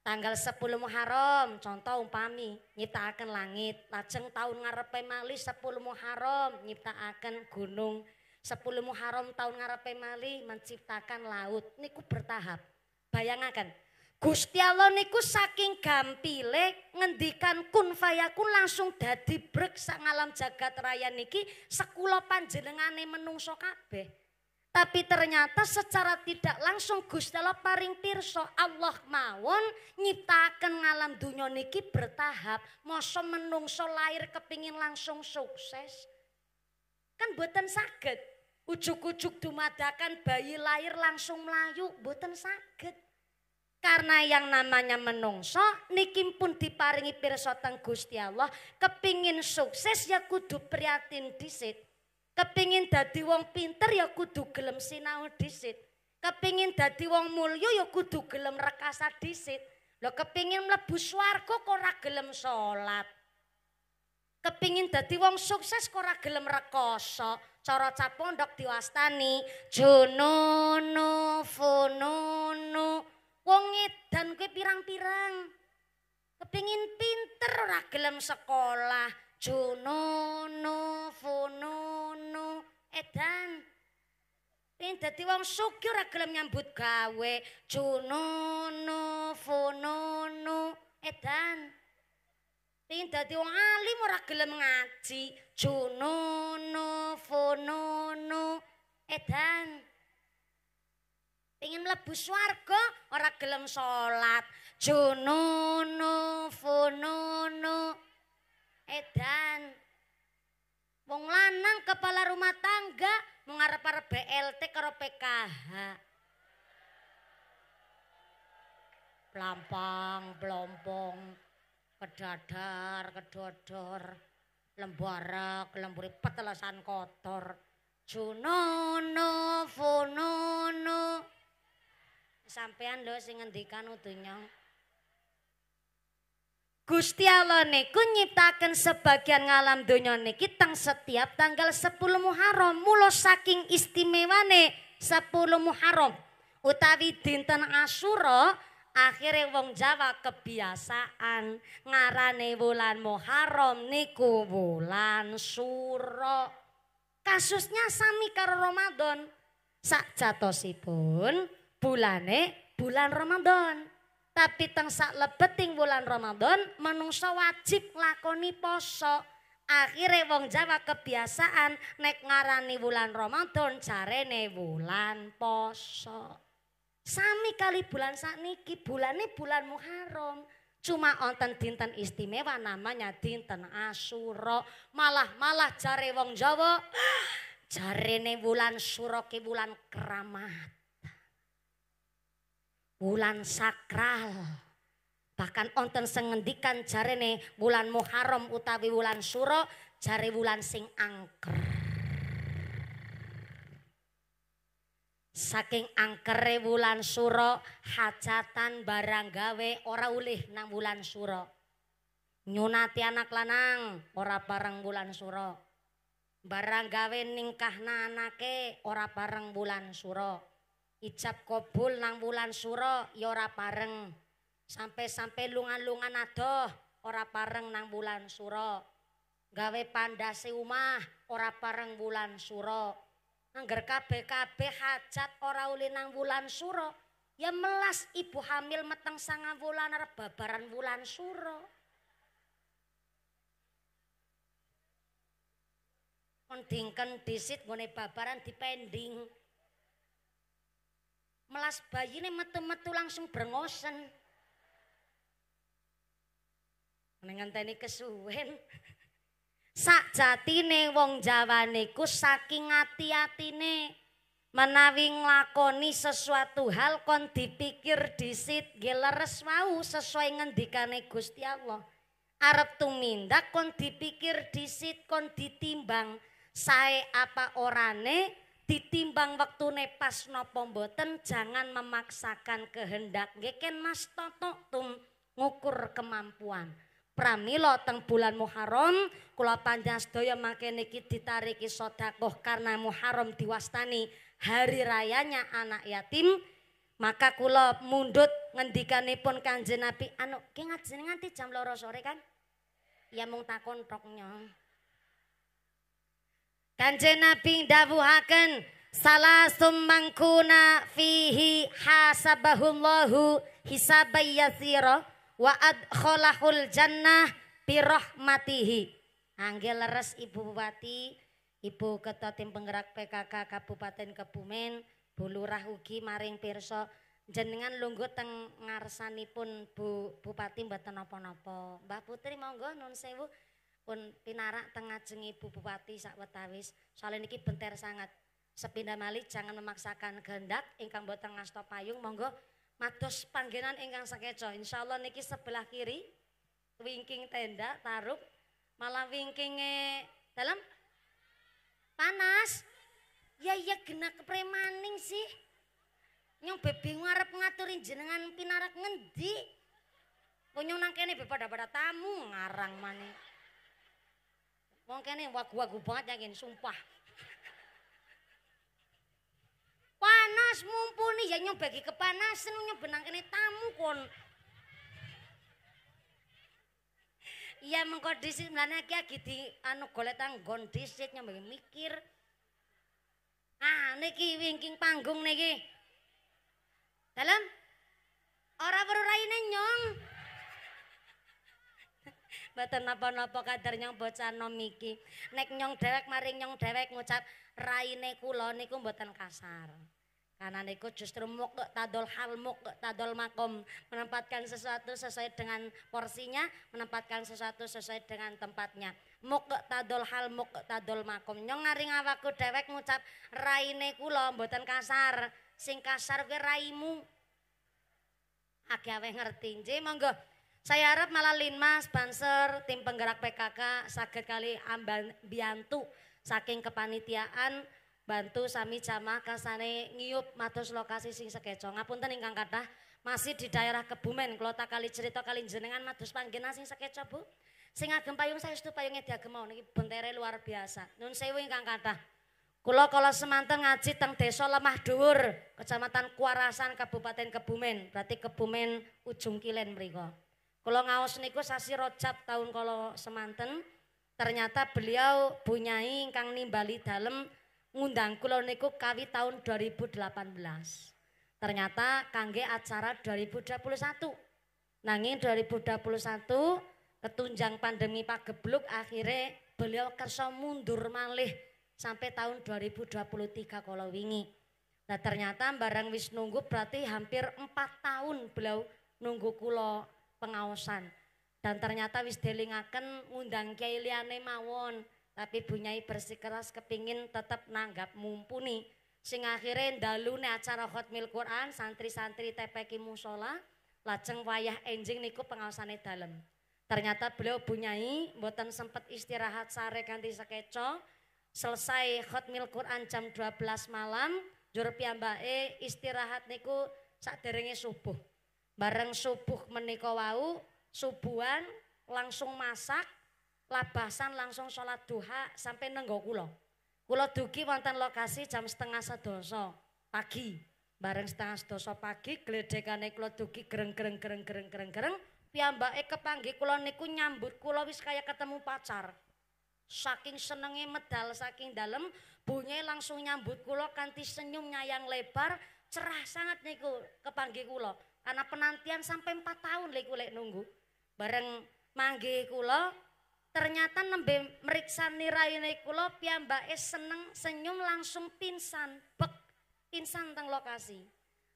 Tanggal 10 Muharram contoh umpami nyiptakan langit, lajeng tahun ngarepe mali 10 Muharram nyiptakan gunung. 10 Muharram tahun ngarepe mali menciptakan laut niku bertahap. Bayangkan, Gusti Allah niku saking gampile ngendikan kun fayakun langsung dadi brek sang alam jagat raya niki sekulo panjenengane menungso kabeh. Tapi ternyata secara tidak langsung Gusti Allah paring pirsa Allah mawon nyiptakan alam dunia niki bertahap. Masa menungso lahir kepingin langsung sukses. Kan buatan saged. Ujuk-ujuk dumadakan bayi lahir langsung melayu Buatan saged. Karena yang namanya menungso nikim pun diparingi pirsa teng Gusti Allah, kepingin sukses ya kudu priatin disit. Kepingin dadi wong pinter ya kudu gelem sinau disit. Kepingin dadi wong mulya ya kudu gelem rekasa disit. lo kepingin mlebu swarga kok ora gelem salat. kepingin dadi wong sukses kok ora gelem rekoso. Cara capondok diwastani jununu fununu Wong edan kuwi pirang-pirang. Kepingin pinter ora gelem sekolah. Junono fununu edan. Pengen dadi wong sugih ora gelem nyambut gawe. Junono fununu edan. Pengen dadi alim ora gelem ngaji. Junono fununu edan. Pengen mlebu swarga orang gelem sholat Jununu fununu edan wong lanang kepala rumah tangga mau ngarep BLT karo PKH. pelampang pelompong kedadar, kedodor, lembarak, lemburi petelasan kotor. Junono, funono sampean lho sing ngendikan udunya. Gusti Allah niku nyiptakan sebagian ngalam dunia niki tang setiap tanggal 10 Muharram. mulo saking istimewane 10 Muharram utawi dinten Asyura akhirnya wong Jawa kebiasaan ngarane wulan Muharram niku wulan Suro. Kasusnya sami karo Ramadan sak jatosipun bulane bulan Ramadan. Tapi teng sak lebeting bulan Ramadan menungso wajib lakoni poso. Akhire wong Jawa kebiasaan nek ngarani bulan Ramadan carene bulan poso. Sami kali bulan niki bulane bulan Muharram. Cuma onten dinten istimewa namanya dinten asuro Malah-malah cari wong Jawa, cari [gasps] jarene bulan suroki bulan keramat. bulan sakral. Bahkan onten sengendikan jarene bulan Muharram utawi bulan Suro jare bulan sing angker. Saking angkere bulan Suro hajatan barang gawe ora ulih nang bulan Suro. Nyunati anak lanang ora bareng bulan Suro. Barang gawe ningkah na anake ora bareng bulan Suro. ijab kobul nang wulan suro ya ora pareng Sampai-sampai lungan-lungan adoh ora pareng nang wulan suro gawe pandase umah ora pareng wulan suro angger kabeh-kabeh hajat ora uli nang wulan suro ya melas ibu hamil meteng sanga wulan arep babaran wulan suro kon dingken disit gone babaran dipending melas bayi ini metu-metu langsung berngosen dengan tani kesuwen [laughs] sak jatine wong jawa niku saking hati atine menawi nglakoni sesuatu hal kon dipikir disit gileres mau sesuai ngendikane Gusti Allah arep tumindak kon dipikir disit kon ditimbang sae apa orane ditimbang waktu pas nopo mboten jangan memaksakan kehendak ngeken mas toto tum ngukur kemampuan pramilo teng bulan Muharram kula panjang sedaya makin niki ditariki sodakoh karena Muharram diwastani hari rayanya anak yatim maka kula mundut ngendikanipun kanjeng Nabi anu ki ngajeni nganti jam loro sore kan ya mung takon tok Kanjeng Nabi dawuhaken salasum mangkuna fihi hasabahullahu hisabay yasira wa adkhalahul jannah bi rahmatihi. Angge leres Ibu Bupati, Ibu Ketua Tim Penggerak PKK Kabupaten Kebumen, Bu Lurah ugi maring pirsa jenengan lungguh teng ngarsanipun Bu Bupati mboten napa-napa. Mbah Putri monggo nun sewu. pun pinarak tengah jengi ibu bupati sak wetawis soalnya ini bentar sangat sepindah mali jangan memaksakan gendak. ingkang buat tengah stop payung monggo matos panggilan ingkang sakeco insya Allah ini sebelah kiri winking tenda taruh malah winkingnya dalam panas ya ya genak kepremaning sih nyong bebi ngarep ngaturin jenengan pinarak ngendi punya nangkene bepada pada tamu ngarang maning Wong kene wagu-wagu banget ya yakin sumpah. Panas mumpuni ya nyong bagi kepanasan nyong benang kene tamu kon. Iya mengko dhisik mlane iki lagi di anu golek tanggon dhisik nyong mikir. Ah niki wingking panggung niki. Dalam ora perlu raine nyong. Mboten napa-napa kater nyong bocah nom iki. Nek nyong dhewek maring nyong dhewek ngucap raine kula niku mboten kasar. Karena niku justru muk tadol hal muk tadol makom menempatkan sesuatu sesuai dengan porsinya, menempatkan sesuatu sesuai dengan tempatnya. Muk tadol hal muk tadol makom. Nyong ngaring awakku ngucap raine kula mboten kasar. Sing kasar kuwi raimu. Agak ngerti. Nggih monggo. Saya harap malah Linmas, sponsor, tim penggerak PKK, sakit kali amban biantu, saking kepanitiaan, bantu sami jamaah kasane ngiup matos lokasi sing sekeco. Ngapunten ingkang kata masih di daerah Kebumen, Klota kali cerita kali jenengan matos panggina sing sekeco, Bu. Sing agem payung saya itu payungnya diagem mau niki bentere luar biasa. Nun sewu ingkang kata, Kulo kalau semanten ngaji teng desa Lemah Dhuwur, Kecamatan Kuarasan, Kabupaten Kebumen, berarti Kebumen ujung kilen mereka. Kalau ngaos niku sasi rocap tahun kalau semanten, ternyata beliau punyai ingkang nimbali dalam ngundang kula niku kawi tahun 2018. Ternyata kangge acara 2021. Nanging 2021 ketunjang pandemi Pak Gebluk akhirnya beliau kerso mundur malih sampai tahun 2023 kalau wingi. Nah ternyata barang wis nunggu berarti hampir 4 tahun beliau nunggu kulo pengaosan. Dan ternyata wis delingaken ngundang Kiai liyane mawon, tapi Bunyai bersikeras kepingin tetap nanggap mumpuni. Sing akhirnya ndalune acara khotmil Quran, santri-santri TPK musola, lajeng wayah enjing niku pengaosane dalam. Ternyata beliau bunyai, mboten sempat istirahat sare ganti sekeco, selesai khotmil Quran jam 12 malam, jur piyambake istirahat niku saderenge subuh. Bareng subuh menika wau, subuhan langsung masak, labasan langsung sholat duha sampai nenggo kulo. Kulo duki wonten lokasi jam setengah sedoso pagi. Bareng setengah sedoso pagi, geledekane kulo duki gereng gereng gereng gereng gereng gereng. Piyambake kepanggi kulo niku nyambut kulo wis kayak ketemu pacar. Saking senenge medal saking dalam bunyi langsung nyambut kulo kanti senyum yang lebar, cerah sangat niku kepanggi kulo. Anak penantian sampai 4 tahun lek kula nunggu. Bareng mangge kula ternyata nembe meriksa niraine kula piyambake seneng senyum langsung pingsan bek pingsan teng lokasi.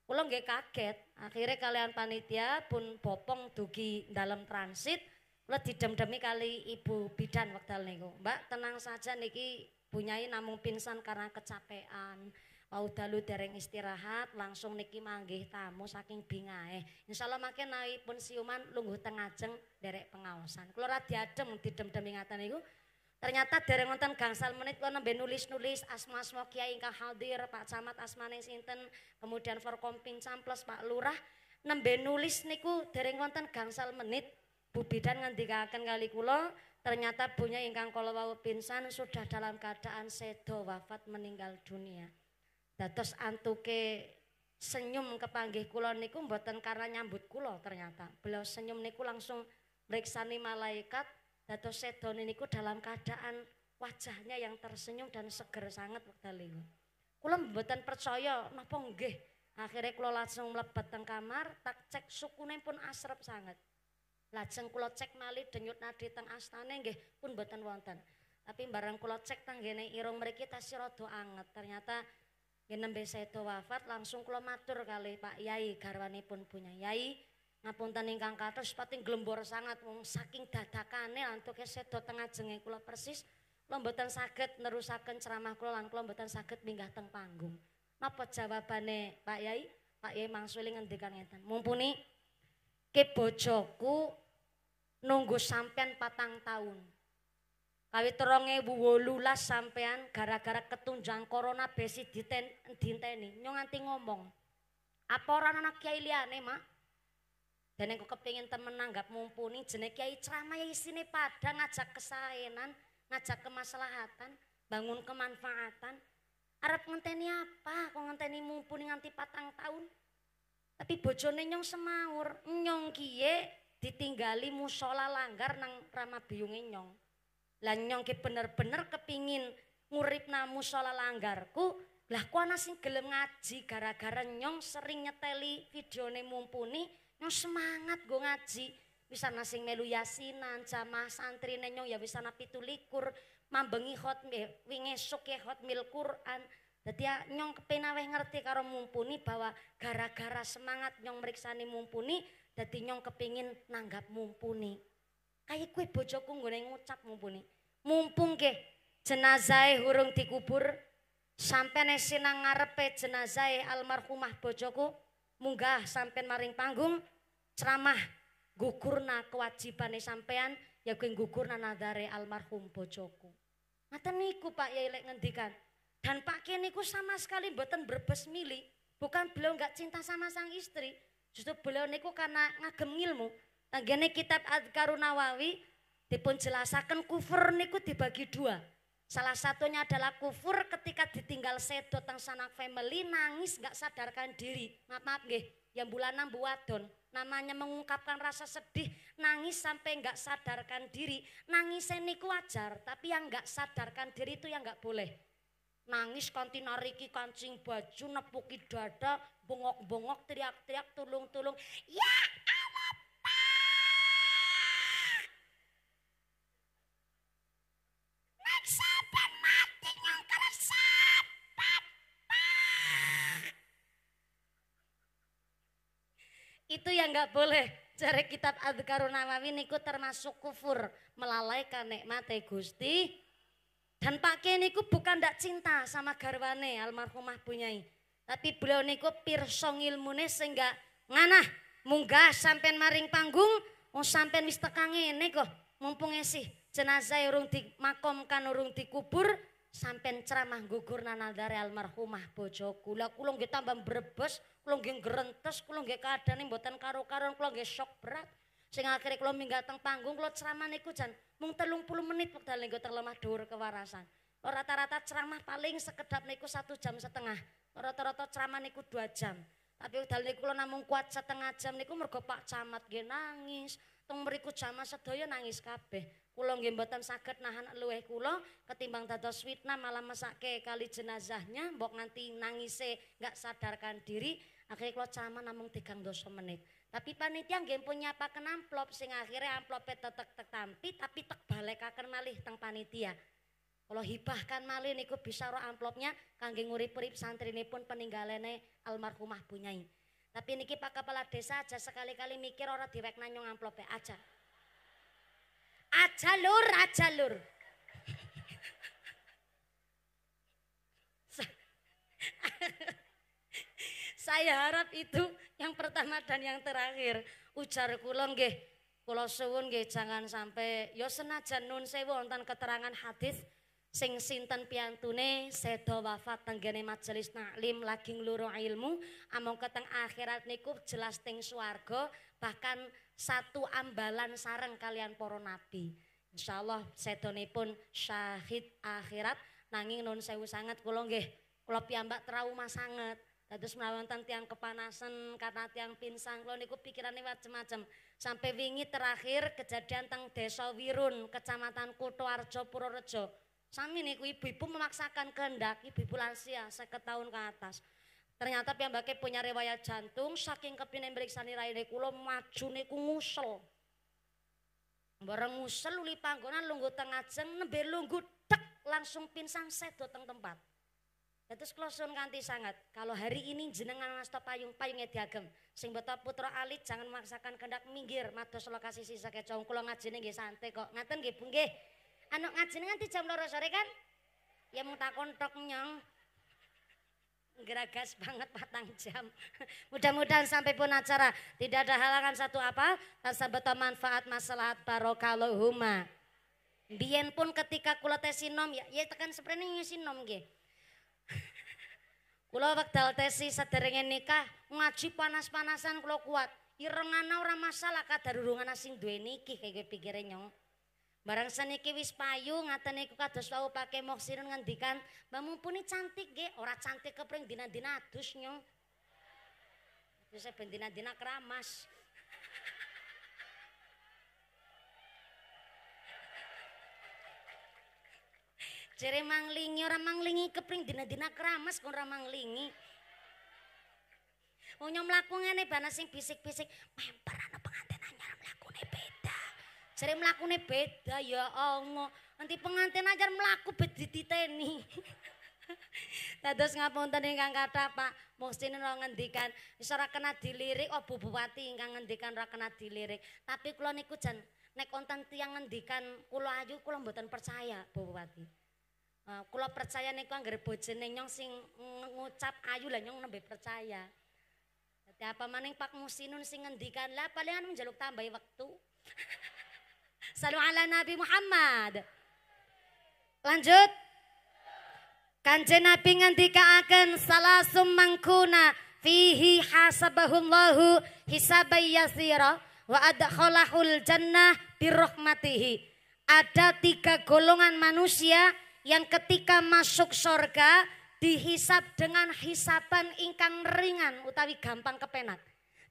Kula nggih kaget, akhirnya kalian panitia pun bopong dugi dalam transit kula didem-demi kali ibu bidan wekdal niku. Mbak tenang saja niki bunyai namung pingsan karena kecapean. Mau dalu dereng istirahat langsung niki manggih tamu saking bingae. Insyaallah makin nawi pun siuman lungguh tengajeng ajeng derek Kalau Kula ra di dem demi ingatan itu, Ternyata dereng wonten gangsal menit lo nambah nulis-nulis asma-asma kiai ingkang hadir, Pak Camat asmane sinten, kemudian Forkompin samples Pak Lurah nambah nulis niku dereng wonten gangsal menit Bu Bidan akan kali kula ternyata bunya ingkang kalau wau pingsan sudah dalam keadaan sedo wafat meninggal dunia dados antuke senyum kepanggih kula niku mboten karena nyambut kula ternyata. Beliau senyum niku langsung meriksani malaikat dados setoniniku niku dalam keadaan wajahnya yang tersenyum dan seger sangat wekdal niku. Kula mboten percaya napa nggih. Akhirnya kula langsung mlebet teng kamar, tak cek sukune pun asrep sangat. Lajeng kula cek malih denyut nadi teng astane nggih pun mboten wonten. Tapi barang kula cek tanggene irung mereka tasih rada anget. Ternyata Yen nembe wafat langsung kula matur kali Pak Yai garwanipun punya Yai ngapunten ingkang kathah pating glembor sangat wong saking dadakane antuke sedo tengah jenge kula persis kula mboten saged nerusaken ceramah kula lan kula mboten saged minggah teng panggung. Napa jawabane Pak Yai? Pak Yai mangsuli ngendikan ngeten. Mumpuni ke bojoku nunggu sampean patang tahun Kawit terong ewu wolulas sampean gara-gara ketunjang corona besi diten, dinteni. Nyo nganti ngomong. Apa orang anak kiai liane mak? Dan aku kepingin temen nanggap mumpuni jenek kiai ceramah ya isine pada ngajak kesayanan ngajak kemaslahatan, bangun kemanfaatan. Arab ngenteni apa? Kok ngenteni mumpuni nganti patang tahun? Tapi bojone nyong semaur, nyong kiye ditinggali musola langgar nang ramah biungin nyong. Lah ke bener-bener kepingin ngurip namu sholat langgarku. Lah kuana sing gelem ngaji gara-gara nyong sering nyeteli videone mumpuni. Nyong semangat gue ngaji. bisa nasing melu yasinan, jamah santri nyong ya bisa pitu likur. Mambengi hot mil, eh, wingesuk ya hot mil Quran. Jadi ya nyong kepenaweh ngerti karo mumpuni bahwa gara-gara semangat nyong meriksani mumpuni, jadi nyong kepingin nanggap mumpuni. Kayak kue bojoku nggone ngucap mumpuni. Mumpung ke jenazahe hurung dikubur, sampeyan e sinang ngarepe jenazahe almarhumah bojoku munggah sampeyan maring panggung ceramah gugurna kewajibane sampeyan ya kuwi gugurna nadare almarhum bojoku. Mata niku Pak ya ilek ngendikan. Dan Pak niku sama sekali buatan berbes milih, bukan beliau nggak cinta sama sang istri, justru beliau niku karena ngagem ilmu, Tanggane nah, kitab Adkarun Nawawi dipun jelasaken kufur niku dibagi dua. Salah satunya adalah kufur ketika ditinggal sedot teng sanak family nangis nggak sadarkan diri. Maaf maaf nggih, yang bulanan buadon namanya mengungkapkan rasa sedih, nangis sampai nggak sadarkan diri. Nangis niku wajar, tapi yang nggak sadarkan diri itu yang nggak boleh. Nangis kontinoriki nariki kancing baju, nepuki dada, bongok-bongok, teriak-teriak, tulung-tulung. Ya, itu yang nggak boleh. Jare kitab Adhkarun Nawawi niku termasuk kufur, melalaikan nikmate Gusti. Dan Pak niku bukan ndak cinta sama garwane almarhumah punyai. Tapi beliau niku pirsong ilmune sing nganah munggah sampean maring panggung mau oh, sampean wis tekang ngene kok mumpung esih jenazah urung dimakomkan urung dikubur sampean ceramah gugur nanadari almarhumah bojoku lah kulo nggih tambah brebes kulo nggih grentes kulo nggih kadane mboten karo-karon kulo nggih shock berat sing akhire kulo minggat teng panggung kulo ceramah niku jan mung 30 menit wektane nggo teng lemah dhuwur kewarasan rata-rata ceramah paling sekedap niku satu jam setengah rata-rata ceramah niku dua jam tapi udah niku kulo namung kuat setengah jam niku mergo Pak Camat nggih nangis teng mriku jamaah sedaya nangis kabeh Kula nggih mboten saged nahan luweh kula ketimbang dados fitnah malah mesake kali jenazahnya mbok nganti nangise nggak sadarkan diri akhirnya kula caman namung tigang dosa menit. Tapi panitia nggih punya apa amplop sing akhirnya amplope tetek tek tampi tapi tek balekaken malih teng panitia. Kalau hibahkan malih niku bisa roh amplopnya kangge ngurip-urip pun peninggalane almarhumah punyai, Tapi niki Pak Kepala Desa aja sekali-kali mikir orang diwek nanyong amplopnya aja. Aja lur, aja lur. Saya harap itu yang pertama dan yang terakhir. Ujar kula nggih, kula suwun nggih jangan sampai ya senajan nun sewu wonten keterangan hadis sing sinten piantune sedo wafat tenggene majelis taklim lagi ngluru ilmu among keteng akhirat niku jelas teng swarga bahkan satu ambalan sarang kalian poro nabi. Insya Allah pun syahid akhirat nanging non sewu sangat kula nggih kula piyambak trauma sangat. terus melawan tiang kepanasan karena tiang pinsang kula niku pikirane macem-macem. Sampai wingi terakhir kejadian teng Desa Wirun, Kecamatan Kutoarjo Purworejo. Sami niku ibu-ibu memaksakan kehendak, ibu-ibu lansia seketahun ke atas. Ternyata piyambake punya riwayat jantung saking kepine mriksani raine kula majune ku ngusel. Bareng ngusel uli panggonan lunggu teng ajeng nembe tek langsung pingsan sedo teng tempat. Terus kula suwun kanthi sangat, kalau hari ini jenengan ngasta payung, payungnya diagem. Sing beta putra alit jangan memaksakan kendak minggir, mados lokasi sisa kecong kula ngajine nggih santai kok. Ngaten nggih Bu nggih. Anak ngajine nganti jam loro sore kan? Ya mung takon tok nyong geragas banget patang jam. [laughs] Mudah-mudahan sampai pun acara tidak ada halangan satu apa, sabeta manfaat maslahat barokallohuma. Bien pun ketika kula tes ya, ya tekan seprene sinom nggih. [laughs] kula wekdal tesi sederenge nikah ngaji panas-panasan kula kuat. Irengana ana ora masalah kadarurungan asing duwe niki kaya pikire nyong. Barang seniki wis payu ngaten niku kados wau pakai moksirun ngendikan, "Mbah mumpuni cantik ge, ora cantik kepring dina-dina adus nyong." Wis ben dina-dina keramas. Jere manglingi ora manglingi kepring dina-dina keramas kon ora manglingi. Wong nyom laku ngene bana sing bisik-bisik, "Memper ana Jare mlakune beda ya Allah. Nanti pengantin ajar mlaku ben dititeni. [laughs] Dados ngapunten ingkang kata Pak Mustine ora ngendikan, wis ora kena dilirik oh bupati ingkang ngendikan ora kena dilirik. Tapi kula niku jan nek wonten tiyang ngendikan kula ayu kula mboten percaya bupati. Eh, kula percaya niku anggere bojone nyong sing ngucap ayu lah nyong nembe percaya. Dadi apa maning Pak Musinun sing ngendikan, lah palingan njaluk tambahi wektu. [laughs] Salu ala Nabi Muhammad. Lanjut. Kanjeng Nabi akan salasum mangkuna fihi hasabahullahu hisabai yasira wa adkhalahul jannah birrahmatihi. Ada tiga golongan manusia yang ketika masuk surga dihisap dengan hisapan ingkang ringan utawi gampang kepenak.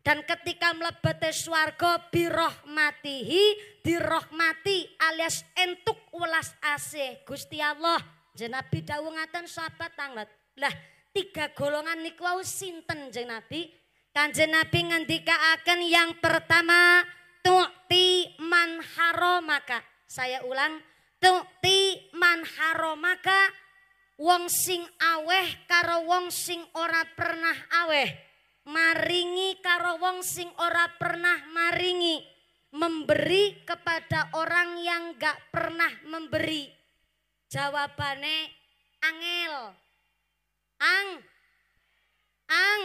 Dan ketika melebeti suargo birohmatihi dirohmati alias entuk ulas asih Gusti Allah. Jenabi dawuh ngatan sahabat tanglet. Lah tiga golongan niku sinten jenabi. Nabi? Kanjeng Nabi akan yang pertama tu'ti man haromaka. Saya ulang, tu'ti man haromaka wong sing aweh karo wong sing ora pernah aweh maringi karo wong sing ora pernah maringi, memberi kepada orang yang gak pernah memberi. Jawabane angel. Ang ang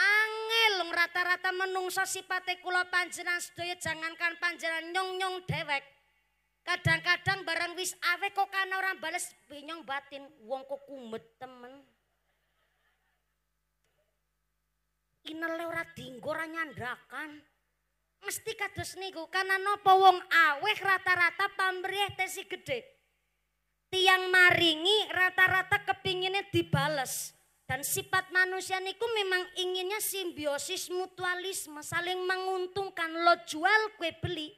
angel rata-rata menungso sipate kula panjenengan sedaya jangankan panjenengan nyong-nyong dewek. Kadang-kadang barang wis awe kok kan orang bales binyong batin wong kok kumet temen. kinele ora dinggo ora nyandakan. Mesti kados niku karena napa wong aweh rata-rata pamrih tesi gede. Tiang maringi rata-rata kepinginnya dibales. Dan sifat manusia niku memang inginnya simbiosis mutualisme, saling menguntungkan. Lo jual, kue beli.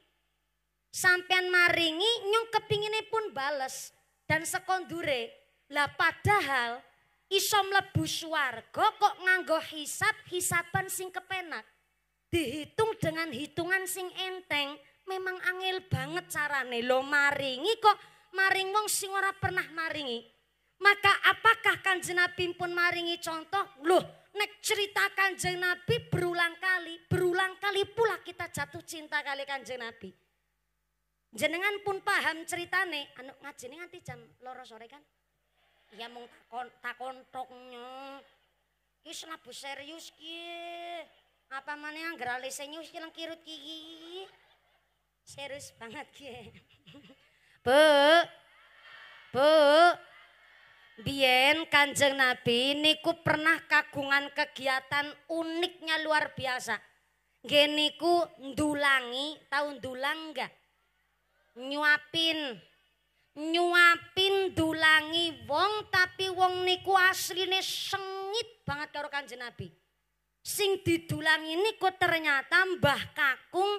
Sampean maringi, nyung kepinginnya pun bales. Dan sekondure. Lah padahal iso mlebu swarga kok nganggo hisap hisapan sing kepenak dihitung dengan hitungan sing enteng memang angel banget carane lo maringi kok maring wong sing ora pernah maringi maka apakah kanjeng Nabi pun maringi contoh loh nek cerita kanjeng Nabi berulang kali berulang kali pula kita jatuh cinta kali kanjeng Nabi jenengan pun paham ceritane anu ngaji nganti jam loro sore kan iya mung takon takon toknya ki serius ki apa mana yang gerali senyus ki lang kirut ki serius banget ki [laughs] bu bu Bien kanjeng Nabi niku pernah kagungan kegiatan uniknya luar biasa. Geniku ndulangi, tahun ndulang enggak? Nyuapin nyuapin dulangi wong tapi wong niku asline sengit banget karo Kanjeng Nabi. Sing didulangi niku ternyata Mbah Kakung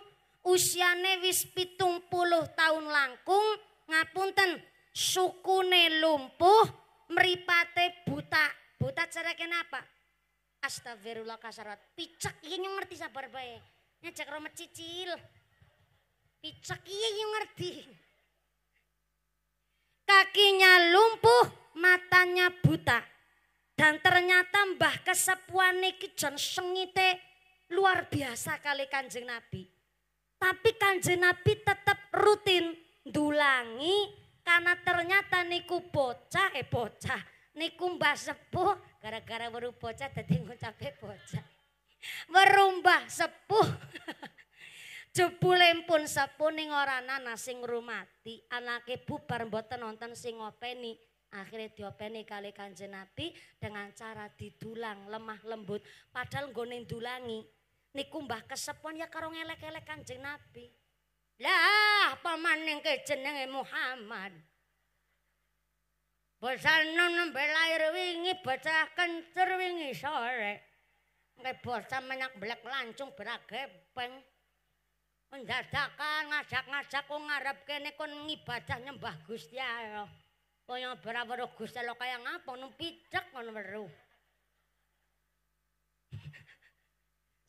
usiane wis pitung puluh tahun langkung ngapunten sukune lumpuh meripate buta buta cara kenapa astagfirullah kasarat picek iya yang ngerti sabar baye nyajak roma cicil picek iya yang ngerti kakinya lumpuh, matanya buta. Dan ternyata Mbah Kesepuan niki jan sengite luar biasa kali Kanjeng Nabi. Tapi Kanjeng Nabi tetap rutin dulangi karena ternyata niku bocah eh bocah niku Mbah Sepuh gara-gara weru bocah dadi ngucape bocah. Weru Mbah Sepuh [laughs] Jebulen pun sepuning orang ana sing rumati, anake bubar mboten nonton sing ngopeni. Akhirnya diopeni kali kanjen Nabi dengan cara didulang lemah lembut. Padahal gue dulangi. Niku mbah kesepon ya karo ngelek-elek kanjeng Nabi. Lah paman yang kejenenge Muhammad. Bosan non belair wingi bocah kencur wingi sore. Nge bosan menyak belak lancung beragepeng. Ndadakan ngajak-ngajak ku ngarep kene kon ngibadah nyembah Gusti Allah. Kaya ora Gusti Allah kaya ngapa nu picek ngono weruh. [laughs]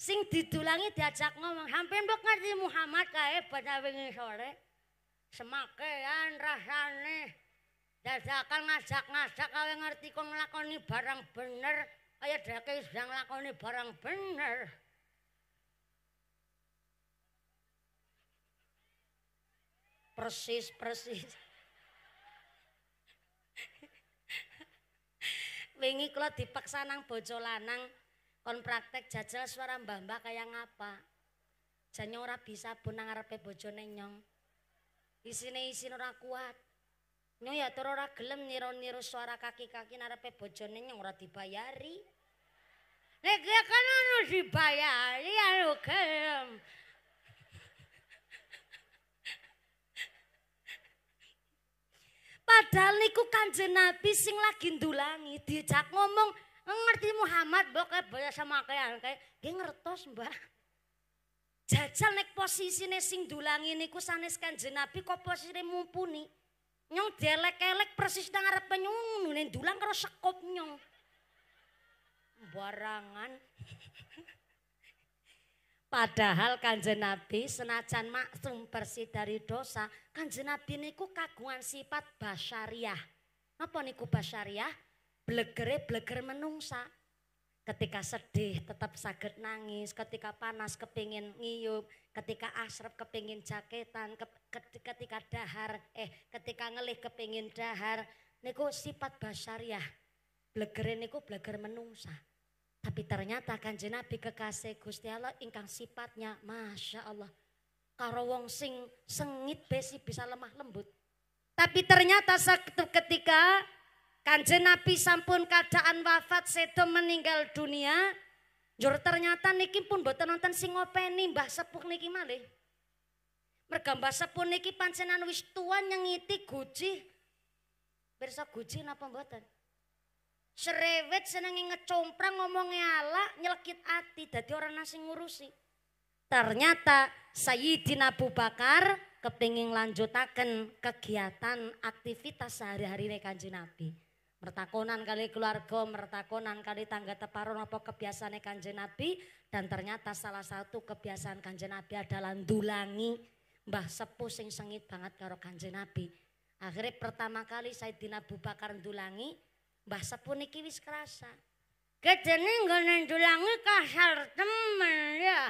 Sing didulangi diajak ngomong, hampir mbok ngerti Muhammad kae badhe wingi sore. Semakean rasane dadakan ngajak-ngajak kae ngerti kon lakoni barang bener kaya dheke sedang lakoni barang bener. persis persis wingi kula dipaksa nang bojo lanang kon praktek jajal suara mbah mbah kaya ngapa jane ora bisa pun nang ngarepe bojone nyong isine isin ora kuat nyong ya terus ora gelem niru-niru suara kaki-kaki ngarepe bojone nyong ora dibayari Nek ya kan anu dibayari anu gelem. Kaya... Padahal niku kanjeng Nabi sing lagi ndulangi diajak ngomong ngerti Muhammad mbok kaya baya sama kaya kaya ngertos mbak jajal nek posisine sing ndulangi niku sanes kanjeng Nabi kok posisine mumpuni nyong jelek-jelek persis nang arep penyungun ndulang karo sekop nyong barangan Padahal kanjeng Nabi senajan maksum bersih dari dosa, kanjeng Nabi niku kagungan sifat basyariah. Apa niku basyariah? Blegere bleger menungsa. Ketika sedih tetap sakit nangis, ketika panas kepingin ngiyup, ketika asrep kepingin jaketan, ketika dahar, eh ketika ngelih kepingin dahar, niku sifat basyariah. Blegere niku bleger menungsa. Tapi ternyata kan jenabi kekasih Gusti Allah ingkang sifatnya Masya Allah. Karo wong sing sengit besi bisa lemah lembut. Tapi ternyata satu ketika kan jenabi sampun keadaan wafat sedo meninggal dunia. Jur ternyata niki pun buatan nonton sing ngopeni Mbah Sepuh niki malih. Mereka Mbah Sepuh niki pancenan wis yang nyengiti guji. Bersa guji napa mboten? Serewet senengi ngecomprang ngomongnya ala nyelekit hati jadi orang nasi ngurusi. Ternyata Sayyidina Abu Bakar kepingin lanjutakan kegiatan aktivitas sehari-hari ini kanji Nabi. Mertakonan kali keluarga, mertakonan kali tangga teparon apa kebiasaan kanji Nabi. Dan ternyata salah satu kebiasaan kanji Nabi adalah dulangi mbah sepuh sing sengit banget karo kanji Nabi. Akhirnya pertama kali Sayyidina Abu Bakar dulangi Mbah Sepuh niki wis krasa. Gedene nggone ndulangi kasar temen ya.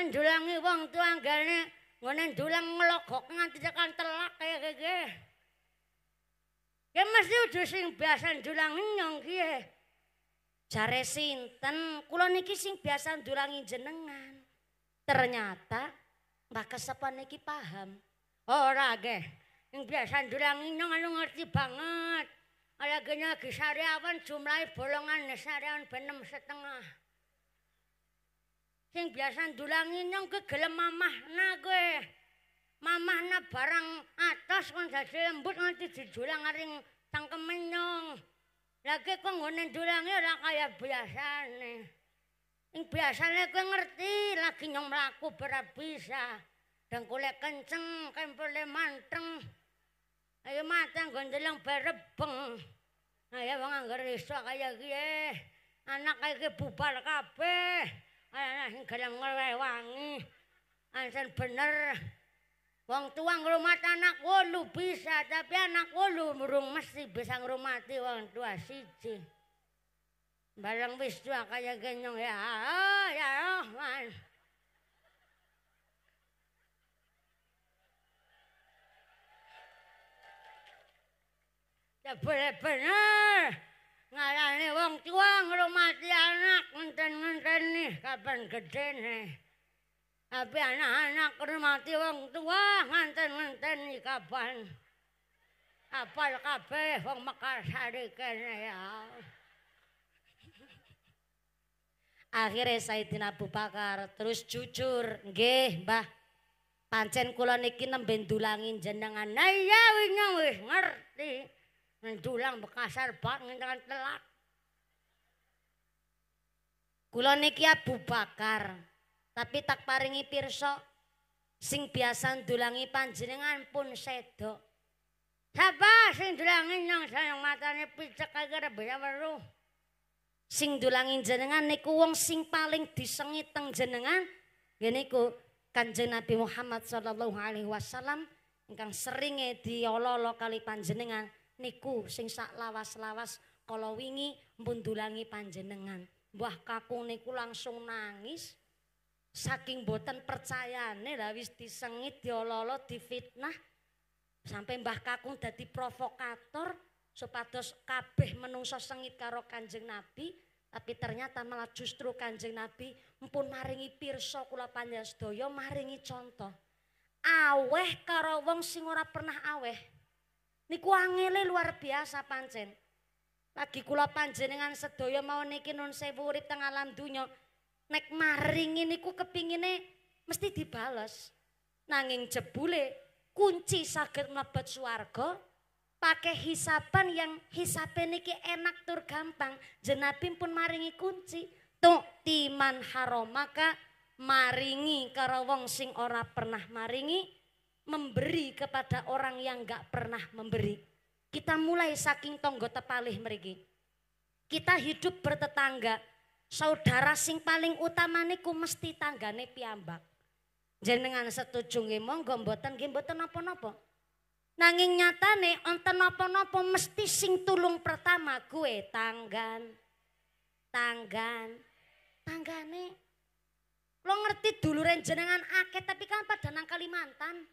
Ndulangi wong tu anggane nggone ndulang nglogok nganti tekan telak kaya kaya. Ya mesti sing biasa ndulangi nyong kiye. Jare sinten, kula niki sing biasa ndulangi jenengan. Ternyata Mbah Kesepan niki paham. Ora oh, ge, yang biasa ndulangi nyong ngerti banget. Alagenya lagi sariawan jumlahi bolongan sariawan benem setengah. Sing biasa dulangi nyong ke gelem mamah na gue. Mamah na barang atas kan jadi lembut nanti dijulang aring tangkemen nyong. Lagi kok ngonin dulangnya lah kaya biasa nih. Yang biasa gue ngerti lagi nyong melaku berat bisa. Dan kulit kenceng, kempulnya manteng. Ayo matang gondelang berebeng. Ayo wong anggar iso kaya kiye. Anak kaya kiye bubar kabeh. Ayo anak yang gelam ngelewangi. Ansan bener. Wong tua ngerumat anak wolu bisa. Tapi anak wolu murung mesti bisa ngerumati wong tua siji. Barang wis tua kaya genyong ya. Ah, ya Allah. Oh, Bener-bener ngarani wong tua ngerumati anak ngenten-ngenten nih kapan gede nih. Tapi anak-anak ngerumati wong tua ngenten-ngenten nih kapan. Apal kabeh wong sari kene ya. Akhirnya Saidina Abu pakar terus jujur, nggih Mbah, pancen kula niki nembe jenengan. Nah iya wingi ngerti. ngendulang bekasar bak ngendulang telat. Kula niki Abu Bakar, tapi tak paringi pirsa sing biasa ndulangi panjenengan pun sedo. Sapa sing ndulangi nang sayang matane picek agar beya weruh. Sing ndulangi jenengan niku wong sing paling disengi teng jenengan ngene iku Kanjeng Nabi Muhammad sallallahu alaihi wasallam ingkang seringe diololo kali panjenengan niku sing sak lawas-lawas kala wingi mbundulangi panjenengan. Mbah kakung niku langsung nangis saking boten percayane lah wis disengit diololo difitnah sampai Mbah Kakung dadi provokator supados kabeh menungso sengit karo Kanjeng Nabi tapi ternyata malah justru Kanjeng Nabi mpun maringi pirsa kula panjenengan sedaya maringi contoh aweh karo wong sing ora pernah aweh Niku angele luar biasa pancen. Lagi kula panjenengan sedaya mau niki nun sewu urip teng alam donya. Nek maringi niku kepingine mesti dibales. Nanging jebule kunci sakit mlebet swarga pakai hisapan yang hisapan niki enak tur gampang. Jenabim pun maringi kunci. tuh timan haromaka maringi karo wong sing ora pernah maringi memberi kepada orang yang gak pernah memberi. Kita mulai saking tonggo tepalih merigi Kita hidup bertetangga, saudara sing paling utama niku mesti tanggane piambak. Jenengan setuju nggih monggo mboten nggih mboten napa-napa. Nanging nyatane onten napa-napa mesti sing tulung pertama gue tanggan. Tanggan. Tanggane. Lo ngerti dulu jenengan akeh tapi kan pada nang Kalimantan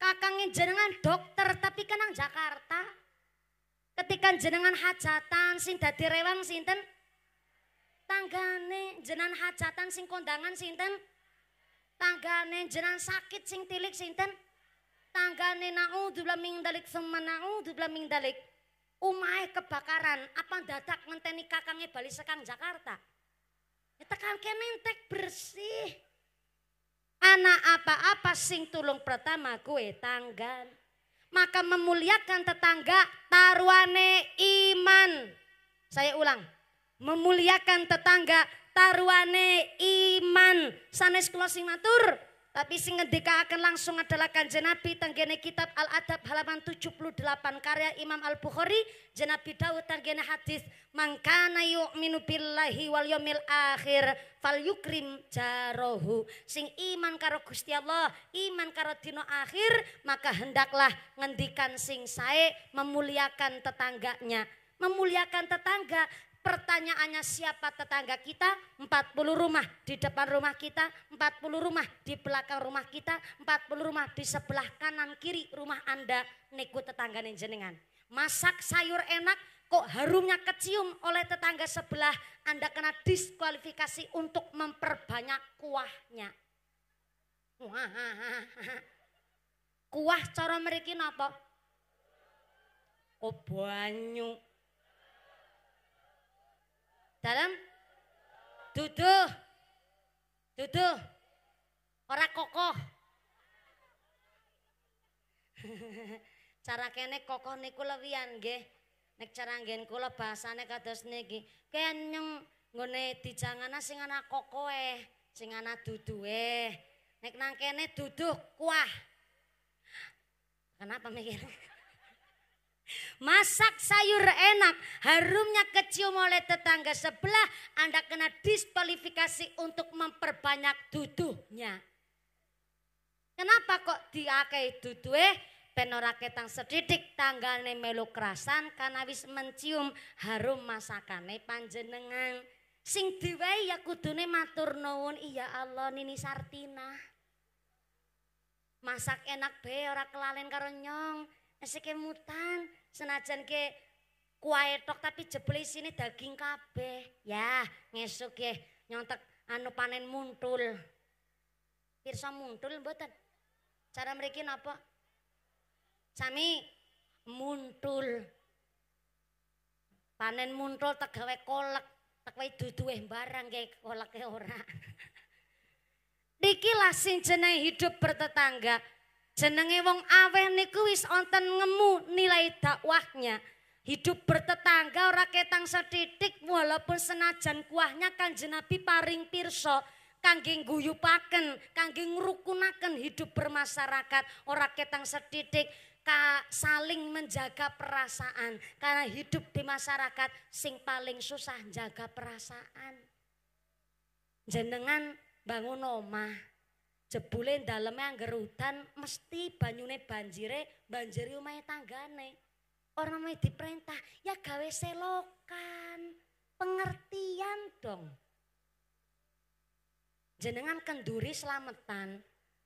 kakangnya jenengan dokter tapi kenang Jakarta ketika jenengan hajatan sing dadi rewang sinten tanggane jenan hajatan sing kondangan sinten tanggane jenan sakit sing tilik sinten tanggane naudzubillah min dalik summa naudzubillah min dalik Umai kebakaran apa dadak ngenteni kakangnya balik sekang Jakarta ya tekan kene bersih Anak apa-apa sing tulung pertama kue tanggan. Maka memuliakan tetangga tarwane iman. Saya ulang. Memuliakan tetangga tarwane iman. Sanes closing matur. Tapi sing akan langsung adalah Kanjeng Nabi tanggene kitab Al-Adab halaman 78 karya Imam Al-Bukhari, Nabi Daud tanggene hadis mangkana yu'minu billahi wal yaumil akhir falyukrim jarohu. Sing iman karo Gusti Allah, iman karo dino akhir, maka hendaklah ngendikan sing sae memuliakan tetangganya memuliakan tetangga Pertanyaannya siapa tetangga kita? 40 rumah di depan rumah kita, 40 rumah di belakang rumah kita, 40 rumah di sebelah kanan kiri rumah Anda niku tetangga jenengan. Masak sayur enak kok harumnya kecium oleh tetangga sebelah Anda kena diskualifikasi untuk memperbanyak kuahnya. Kuah cara mereka apa? Kok oh, banyak dalam duduh duduh ora kokoh [laughs] cara kene kokoh niku lewian nggih nek cara nggen kula bahasane kados niki kenyeng nggone dijangana sing ana kokoe sing ana duduhe nek nang kene duduh kuah kenapa mikir [laughs] Masak sayur enak, harumnya kecium oleh tetangga sebelah, Anda kena diskualifikasi untuk memperbanyak duduhnya. Kenapa kok diakai duduhe? Eh? Penora ketang sedidik tanggane melu kerasan karena wis mencium harum masakane panjenengan. Sing diwehi ya kudune matur nuwun, iya Allah nini sartina. Masak enak be ora kelalen karo nyong. kesekemutan senajan ke kuai tok tapi jebule sini daging kabeh ya ngesuk ya nyontek anu panen muntul pirsa muntul mboten cara mereka napa sami muntul panen muntul tegawe kolek. tegawe duduweh barang kayak kolaknya ora dikilah [laughs] sing jenai hidup bertetangga Jenenge wong aweh niku wis onten ngemu nilai dakwahnya. Hidup bertetangga ora ketang setitik walaupun senajan kuahnya kan Nabi paring pirsa kangge guyupaken, kangge ngrukunaken hidup bermasyarakat ora ketang setitik ka, saling menjaga perasaan karena hidup di masyarakat sing paling susah jaga perasaan. Jenengan bangun omah jebule dalamnya angger hutan mesti banyune banjire banjiri omahe tanggane orang meh diperintah ya gawe selokan pengertian dong jenengan kenduri selametan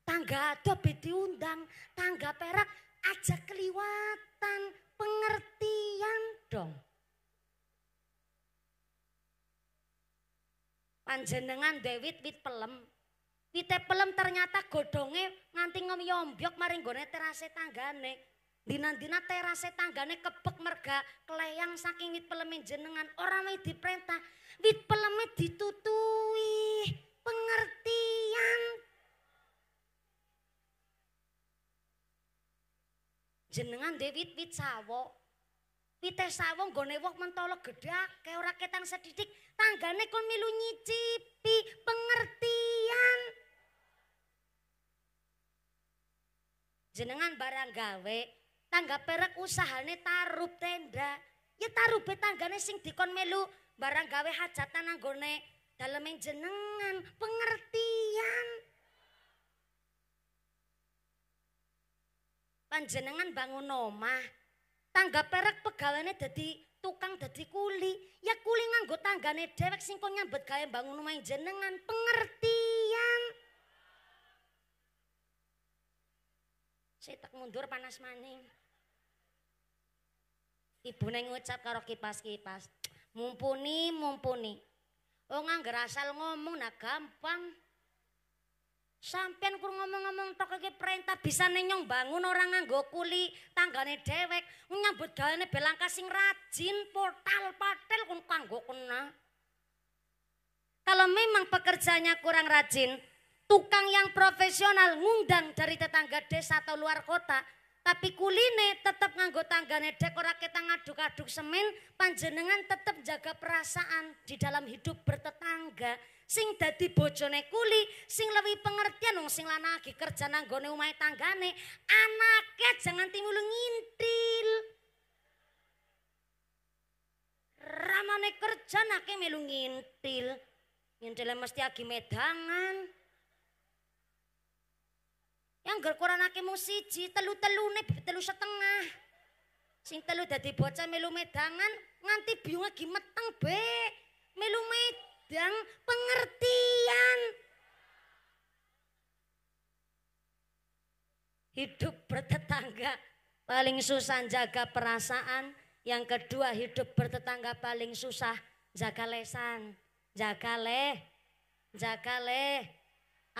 tangga beti undang tangga perak aja keliwatan pengertian dong panjenengan dewit wit pelem Pite pelem ternyata godonge nganti ngomyombyok maring gone terase tanggane. Dinan-dina terase tanggane kebek merga keleyang saking wit peleme jenengan ora meh diperintah. Wit peleme ditutui pengertian. Jenengan dewit wit sawo. Pite sawo nggone wok mentolo gedhak, kayak ora ketang sedidik, tanggane kon milu nyicipi pengertian. jenengan barang gawe tangga perek usahane tarub tenda ya tarub tanggane sing dikon melu barang gawe hajatan anggone daleme jenengan pengertian panjenengan bangun omah tangga perek pegawane dadi tukang dadi kuli ya kuli nganggo tanggane dhewek sing kon nyambet gawe bangun omah jenengan pengertian tak mundur panas maning. neng ngucap karo kipas-kipas, mumpuni mumpuni. Oh ngangger ngomong nah gampang. Sampean kurang ngomong-ngomong tok perintah bisa nenyong bangun orang nganggo kuli tanggane dewek nyambut gawane belangka sing rajin portal patel kun kanggo kena. Kalau memang pekerjanya kurang rajin, Tukang yang profesional ngundang dari tetangga desa atau luar kota, tapi kuline tetap nganggo tanggane dek ora kita ngaduk-aduk semen, panjenengan tetap jaga perasaan di dalam hidup bertetangga. Sing dadi bojone kuli, sing lebih pengertian wong sing lanang lagi kerja nanggone omahe tanggane, anake jangan timulu ngintil. Ramane kerja nake melu ngintil. ngintilnya mesti agi medangan. Yang gak kuranake mau siji, telu-telune telu setengah. Sing telu dadi bocah melu medangan nganti biung lagi meteng be. Melu medang pengertian. Hidup bertetangga paling susah jaga perasaan. Yang kedua hidup bertetangga paling susah jaga lesan. Jaga leh. Jaga leh.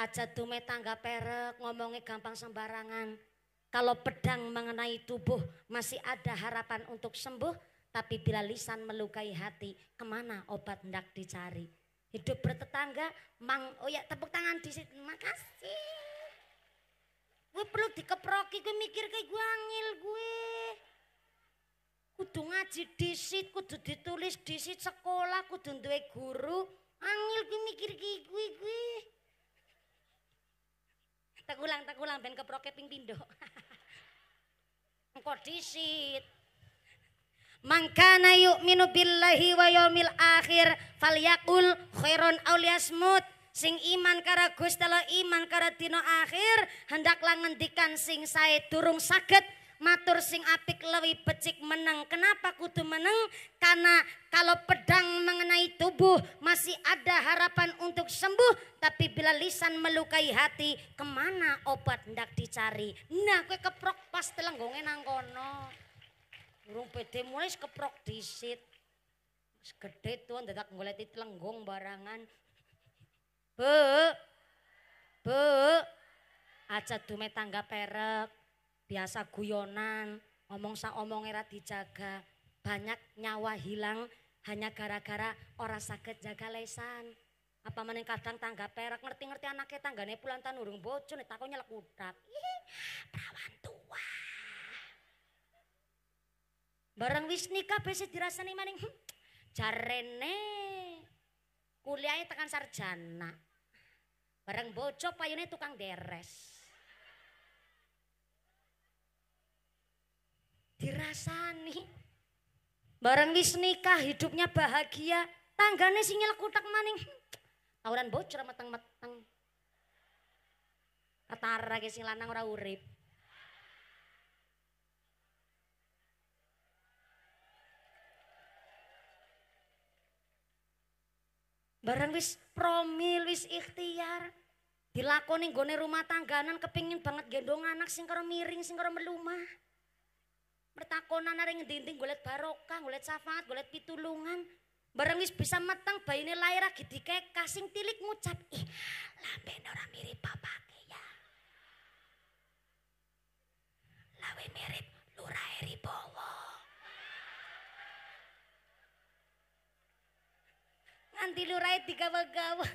Aja dume tangga perek, ngomongnya gampang sembarangan. Kalau pedang mengenai tubuh masih ada harapan untuk sembuh, tapi bila lisan melukai hati, kemana obat hendak dicari? Hidup bertetangga, mang, oh ya tepuk tangan di situ, makasih. Gue perlu dikeproki, gue mikir kayak gue angil gue. Kudu ngaji disit, kudu ditulis disit sekolah, kudu duwe guru. Angil gue mikir kayak gue gue tak ulang tak ulang ben keproke ping pindo. [laughs] engko disit mangkana yu'minu billahi wa yaumil akhir falyakul khairon aw liyasmut sing iman karo gustala iman karo dino akhir hendaklah ngendikan sing saya durung sakit matur sing apik lewi becik meneng. Kenapa kudu meneng? Karena kalau pedang mengenai tubuh masih ada harapan untuk sembuh. Tapi bila lisan melukai hati, kemana obat hendak dicari? Nah, kue keprok pas telenggongnya nangkono. burung pede mulai keprok disit. Segede tuan dadak ngoleti telenggong barangan. Bu, bu, aja dume tangga perek biasa guyonan, ngomong sa omong era dijaga, banyak nyawa hilang hanya gara-gara orang sakit jaga lesan. Apa meneng kadang tangga perak ngerti-ngerti anaknya tanggane pulang tanurung urung nih takonya takon Perawan tua. Bareng wis nikah besi nih maning hm, jarene kuliahnya tekan sarjana. Barang bojo payune tukang deres. dirasani. Bareng wis nikah hidupnya bahagia, tanggane singil utak maning. Tawuran bocor meteng-meteng. Ketara ke sing lanang ora urip. Bareng wis promil, wis ikhtiar. Dilakoni nggone rumah tangganan kepingin banget gendong anak sing karo miring, sing karo melumah pertakonan nari ngedinding gue liat barokah, golek syafaat, liat pitulungan. Bareng wis bisa meteng ini lahir lagi dikekah sing tilik ngucap, "Ih, lamben orang mirip papa ya." Lawe mirip lurah eri bowo Nganti Lurae digawa-gawa.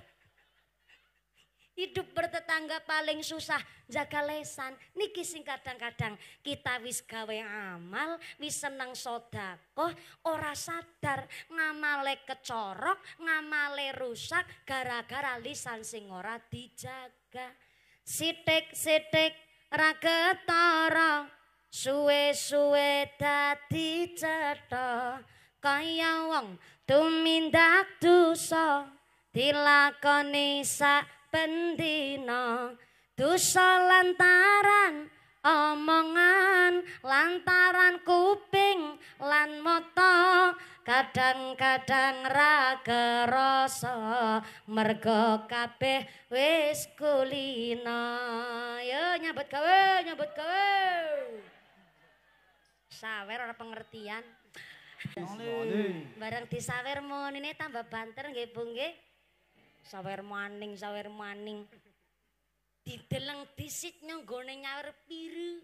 hidup bertetangga paling susah jaga lesan niki sing kadang-kadang kita wis gawe amal wis seneng sodako ora sadar ngamale kecorok ngamale rusak gara-gara lisan sing ora dijaga sitik sitik raga toro suwe suwe dadi cetha kaya wong tumindak dosa dilakoni sak pendina dosa lantaran omongan lantaran kuping lan moto kadang-kadang ra kerasa mergo kabeh wis kulina yo nyambut gawe nyambut sawer ora pengertian Bareng disawer mon ini tambah banter nggih Bu nggih sawer maning sawer maning dideleng disit nyonggone nyawer piru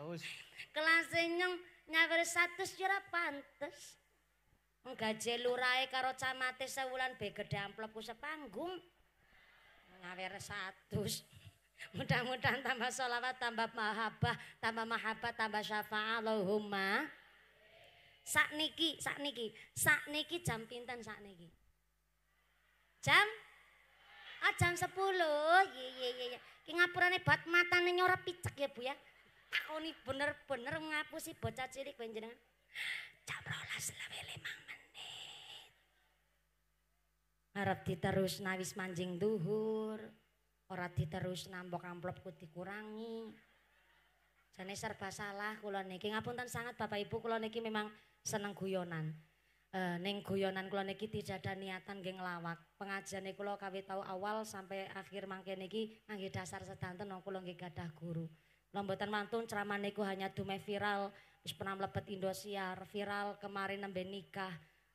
Awas. Oh, Kelas nyong nyawer satu secara pantes. Gaji lurai karo camate sebulan begede amplopku sepanggung. Nyawer satu. Mudah-mudahan tambah sholawat, tambah mahabbah, tambah mahabbah, tambah syafa'a. Allahumma. sakniki sakniki sakniki jam pinten sakniki jam ah jam sepuluh ye ye ye ki ngapurane buat mata nyora picek ya bu ya Aku takoni bener bener ngapusi bocah cilik benjeng jam rolas lewe limang menit harap diterus nawis manjing duhur ora diterus nambok amplopku dikurangi jane serba salah kula niki ngapunten sangat bapak ibu kula niki memang seneng guyonan. E, eh, neng guyonan kula niki tidak ada niatan nggih nglawak. Pengajian kula kawit tahu awal sampai akhir mangke niki ngangge dasar sedanten nang kula nggih gadah guru. Kula mantun ceramah niku hanya dume viral, wis pernah mlebet Indosiar, viral kemarin nembe nikah.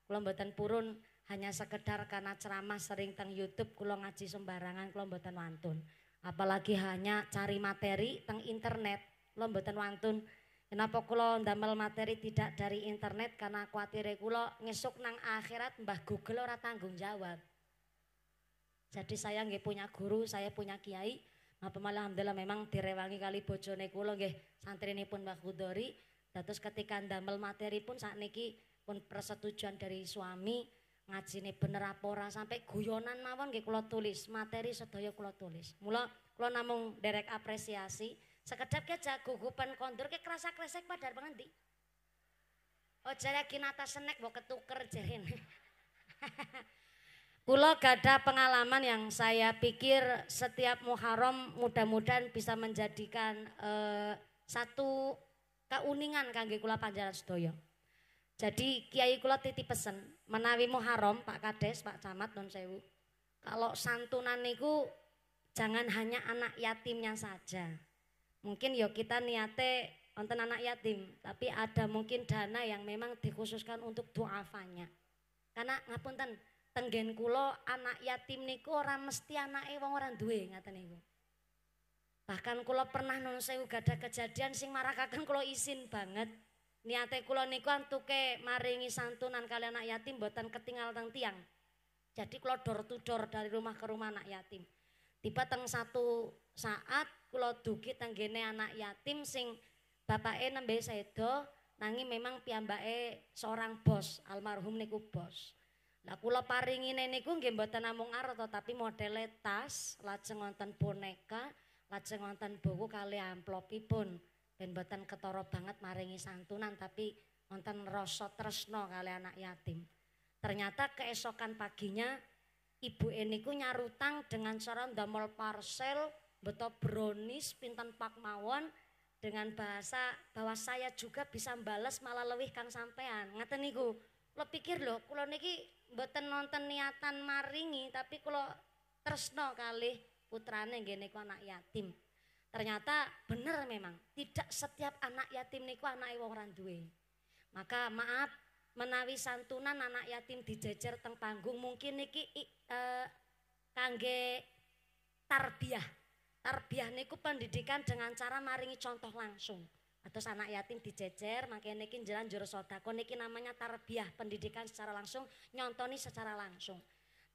Kula purun hanya sekedar karena ceramah sering teng YouTube kula ngaji sembarangan kula mantun. Apalagi hanya cari materi teng internet, kula mboten mantun. Kenapa kula ndamel materi tidak dari internet karena khawatir kula ngesuk nang akhirat Mbah Google ora tanggung jawab. Jadi saya nggih punya guru, saya punya kiai. Apa malah alhamdulillah memang direwangi kali bojone kula nggih santrinipun Mbah Kudori. Terus ketika ndamel materi pun saat niki pun persetujuan dari suami ini bener apa sampai guyonan mawon nggih kula tulis, materi sedaya kula tulis. Mula kula namung derek apresiasi Sekedap ke gugupan kondur ke kerasa kresek padar pengendi. Oh jaya atas senek mau ketuker jahin. [laughs] Kulo gada pengalaman yang saya pikir setiap Muharram mudah-mudahan bisa menjadikan eh, satu keuningan kangge kula panjaran sedaya. Jadi Kiai kula titip pesen menawi Muharram Pak Kades, Pak Camat non sewu. Kalau santunan niku jangan hanya anak yatimnya saja mungkin yo kita niate onten anak yatim, tapi ada mungkin dana yang memang dikhususkan untuk duafanya. Karena ngapunten, tenggen kulo anak yatim niku orang mesti anak wong orang duwe ngaten niku. Bahkan kulo pernah nun juga ada kejadian sing marakakan kulo izin banget. Niate kulo niku antuke maringi santunan kali anak yatim buatan ketinggal tang tiang. Jadi kulo dor tudor dari rumah ke rumah anak yatim. Tiba teng satu saat kula dugi tenggene anak yatim sing bapake nembe sedo nangi memang piyambake seorang bos almarhum niku bos lah kula paringine niku nggih mboten namung arta tapi model tas lajeng wonten boneka lajeng wonten buku kali amplopipun ben mboten ketara banget maringi santunan tapi wonten rasa tresno kali anak yatim ternyata keesokan paginya ibu niku nyarutang dengan cara damol parcel beto bronis pinten pak mawon dengan bahasa bahwa saya juga bisa balas malah lebih kang sampean ngaten niku lo pikir lo, kalau niki beten nonton niatan maringi tapi kalau tersno kali putrane gini ku anak yatim ternyata bener memang tidak setiap anak yatim niku anak wong randuwe maka maaf menawi santunan anak yatim dijejer teng panggung mungkin niki e, kangge tarbiyah tarbiyah niku pendidikan dengan cara maringi contoh langsung. Atau anak yatim dijejer, makanya niki jalan juru sodako, niki namanya tarbiyah pendidikan secara langsung, nyontoni secara langsung.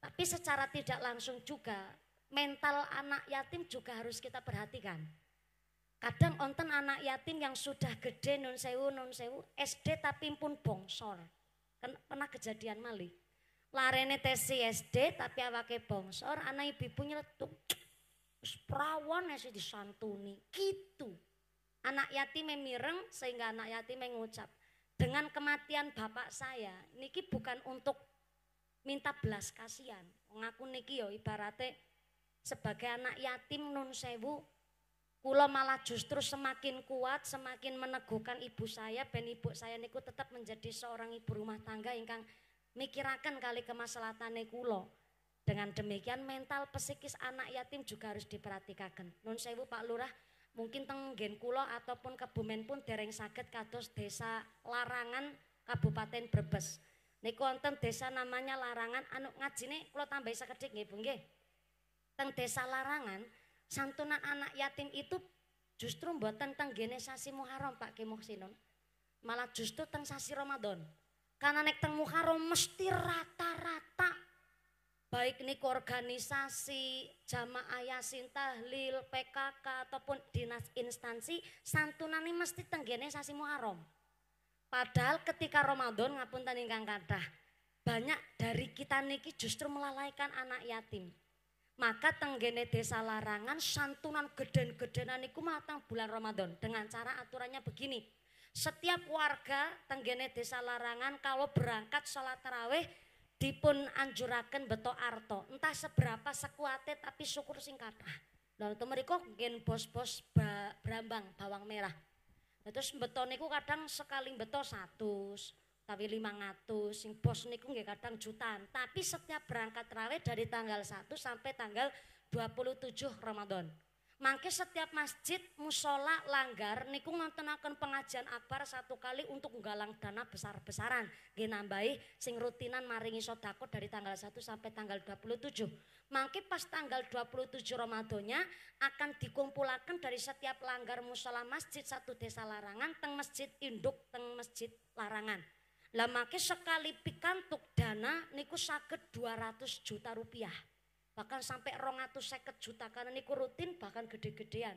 Tapi secara tidak langsung juga mental anak yatim juga harus kita perhatikan. Kadang onten anak yatim yang sudah gede nun sewu nun sewu SD tapi pun bongsor. Kan pernah kejadian malih. Larene tesi SD tapi awake bongsor, anak ibu punya letup. Perawan yang disantuni, gitu. Anak yatim mireng sehingga anak yatim mengucap, dengan kematian bapak saya, niki bukan untuk minta belas kasihan. Ngaku niki yo ibaratnya sebagai anak yatim non sewu, kulo malah justru semakin kuat, semakin meneguhkan ibu saya, ben ibu saya niku tetap menjadi seorang ibu rumah tangga yang kang mikirakan kali kemaslahatane kulo. Dengan demikian mental psikis anak yatim juga harus diperhatikan. Nun sewu Pak Lurah, mungkin tenggen kulo ataupun kebumen pun dereng sakit kados desa larangan Kabupaten Brebes. Niku wonten desa namanya Larangan anu nih kulo tambah sekedhik nggih Bu nggih. Teng desa Larangan santunan anak yatim itu justru buat tentang genesasi Muharram Pak Ki Sinun. Malah justru teng sasi Ramadan. Karena nek teng Muharram mesti rata-rata baik niku organisasi, jamaah yasin tahlil, PKK ataupun dinas instansi santunan ini mesti tenggene sasi Muharram. Padahal ketika Ramadan ngapun ngapunten ingkang dah banyak dari kita niki justru melalaikan anak yatim. Maka tenggene desa larangan santunan geden-gedenan niku matang bulan Ramadan dengan cara aturannya begini. Setiap warga tenggene desa larangan kalau berangkat sholat terawih dipun anjuraken beto arto entah seberapa sekuate tapi syukur sing kathah lha mriku gen bos-bos bra, brambang bawang merah lha terus beto niku kadang sekali beto 100, tapi 500 sing bos niku nggih kadang jutaan tapi setiap berangkat rawe dari tanggal 1 sampai tanggal 27 Ramadan Mangke setiap masjid, musola, langgar niku ngontenaken pengajian akbar satu kali untuk menggalang dana besar-besaran. Nggih sing rutinan maringi sodako dari tanggal 1 sampai tanggal 27. Mangke pas tanggal 27 Ramadonya akan dikumpulkan dari setiap langgar musola masjid satu desa larangan teng masjid induk teng masjid larangan. Lah mangke sekali pikantuk dana niku sakit 200 juta rupiah bahkan sampai rongatus seket juta karena niku rutin bahkan gede-gedean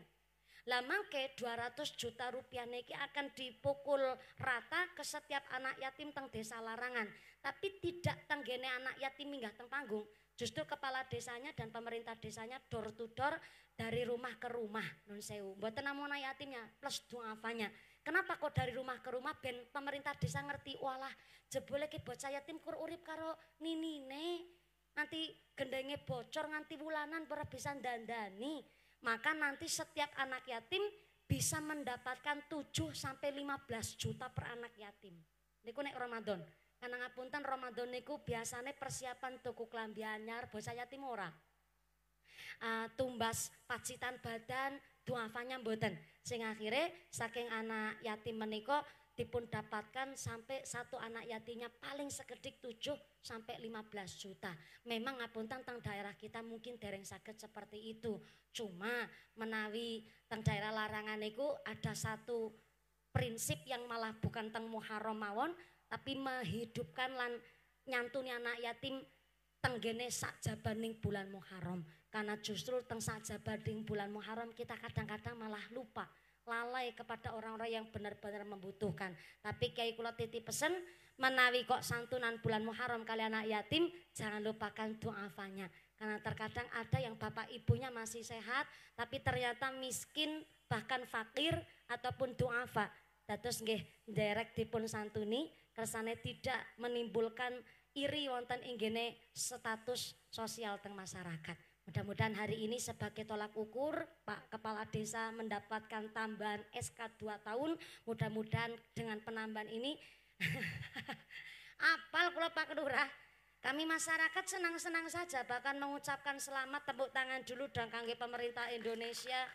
lah mangke 200 juta rupiah niki akan dipukul rata ke setiap anak yatim teng desa larangan tapi tidak tenggene anak yatim minggah teng panggung justru kepala desanya dan pemerintah desanya door to door dari rumah ke rumah nun sewu buat anak yatimnya plus dua duafanya kenapa kok dari rumah ke rumah ben pemerintah desa ngerti walah jebule ki bocah yatim kur urip karo ninine nanti gendengnya bocor nanti bulanan pernah bisa dandani maka nanti setiap anak yatim bisa mendapatkan 7 sampai 15 juta per anak yatim niku nek Ramadan karena ngapunten Ramadan niku biasanya persiapan toko kelambi anyar bosan yatim ora uh, tumbas pacitan badan duafanya mboten sehingga akhirnya saking anak yatim menikah dipun dapatkan sampai satu anak yatinya paling sekedik 7 sampai 15 juta. Memang ngapun tentang daerah kita mungkin dereng sakit seperti itu. Cuma menawi tentang daerah larangan itu ada satu prinsip yang malah bukan teng Muharram mawon tapi menghidupkan lan nyantuni anak yatim tenggene jabaning bulan Muharram. Karena justru teng jabaning bulan Muharram kita kadang-kadang malah lupa lalai kepada orang-orang yang benar-benar membutuhkan. Tapi Kiai kula titip pesen menawi kok santunan bulan Muharram kalian anak yatim jangan lupakan duafanya. Karena terkadang ada yang bapak ibunya masih sehat tapi ternyata miskin bahkan fakir ataupun duafa. Dados nggih derek dipun santuni kersane tidak menimbulkan iri wonten inggene status sosial teng masyarakat. Mudah-mudahan hari ini sebagai tolak ukur Pak Kepala Desa mendapatkan tambahan SK 2 tahun. Mudah-mudahan dengan penambahan ini [laughs] apal kalau Pak Kelurah. Kami masyarakat senang-senang saja bahkan mengucapkan selamat tepuk tangan dulu dan kangge pemerintah Indonesia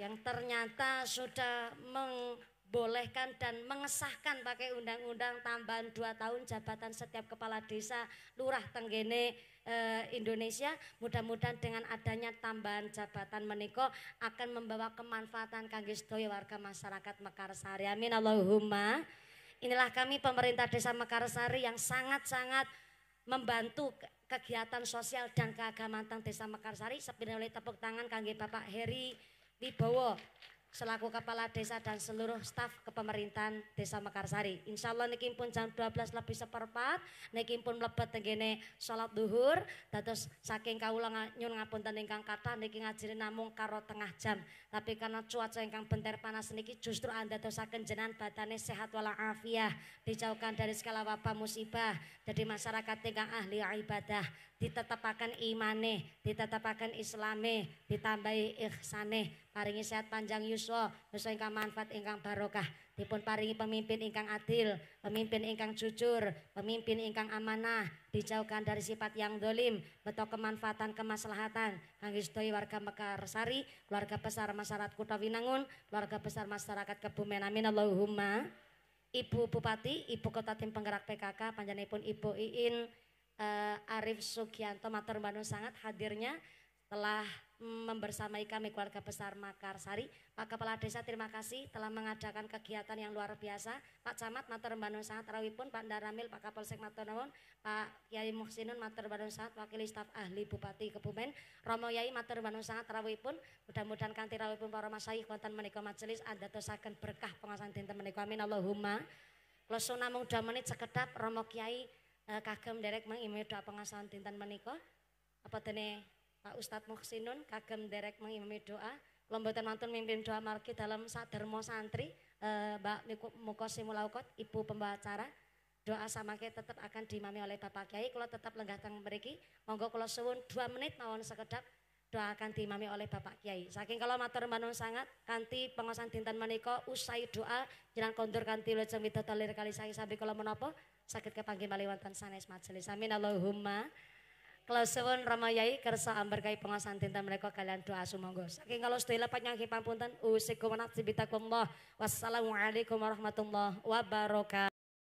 yang ternyata sudah membolehkan dan mengesahkan pakai undang-undang tambahan dua tahun jabatan setiap kepala desa, lurah tenggene, Eh, Indonesia mudah-mudahan dengan adanya tambahan jabatan meniko akan membawa kemanfaatan kangge sedaya warga masyarakat Mekarsari amin Allahumma inilah kami pemerintah desa Mekarsari yang sangat-sangat membantu kegiatan sosial dan keagamaan tentang desa Mekarsari sebenarnya oleh tepuk tangan kangge Bapak Heri Wibowo selaku kepala desa dan seluruh staf kepemerintahan desa Mekarsari. Insya Allah ini pun jam 12 lebih seperempat, ini pun melepet tenggene sholat duhur, dan terus saking kau ulang nyun ngapun dan ingkang kata, ini ngajiri namung karo tengah jam. Tapi karena cuaca ingkang bentar panas ini justru anda dosa kenjenan badannya sehat wala afiah, dijauhkan dari segala wabah musibah, jadi masyarakat ingkang ahli ibadah, ditetapakan imane, ditetapakan islame, ditambahi ihsane, paringi sehat panjang yuswa, nusa ingkang manfaat ingkang barokah, dipun paringi pemimpin ingkang adil, pemimpin ingkang jujur, pemimpin ingkang amanah, dijauhkan dari sifat yang dolim, beto kemanfaatan kemaslahatan, kangge sedaya warga sari keluarga besar masyarakat Kota Winangun, keluarga besar masyarakat Kebumen. Amin Allahumma. Ibu Bupati, Ibu Kota Tim Penggerak PKK, pun Ibu Iin, uh, Arif Sugianto Matur Bandung sangat hadirnya telah membersamai kami keluarga besar Makarsari. Pak Kepala Desa terima kasih telah mengadakan kegiatan yang luar biasa. Pak Camat Matur Bandung Sangat Rawipun, Pak Daramil, Pak Kapolsek Matur Maturnuwun, Pak Kiai Muhsinun Matur Bandung Sangat, Wakil Staf Ahli Bupati Kebumen, Romo Yai Matur Bandung Sangat Rawipun. Mudah-mudahan kanthi rawipun para masyayikh wonten menika majelis adatosaken berkah pengasan dinten menika. Amin Allahumma. Kula namung 2 menit sekedap Romo Kiai eh, kagem derek mengimimi doa pengasuhan dinten menika apa dene Pak Ustadz Muksinun kagem derek mengimimi doa lombatan mantun mimpin doa margi dalam dermo santri eh, Mbak Muko Simulaukot Ibu pembawa acara doa samake tetap akan dimami oleh Bapak Kiai kalau tetap lenggah teng mriki monggo kalau suwun dua menit mawon sekedap doa akan dimami oleh Bapak Kiai saking kalau matur manun sangat kanti pengosan dinten menika usai doa jenengan kondur kanti lajeng widodo lir kali sae sabi kalau menopo, sakit kepanggih maliwantan sanes majelis amin Allahumma kalau sewon ramayai kersa ambar kai pengasan tinta mereka kalian doa sumonggo. Saking kalau setelah panjang kipan punten usikum nafsi bitakumullah. Wassalamualaikum warahmatullahi wabarakatuh.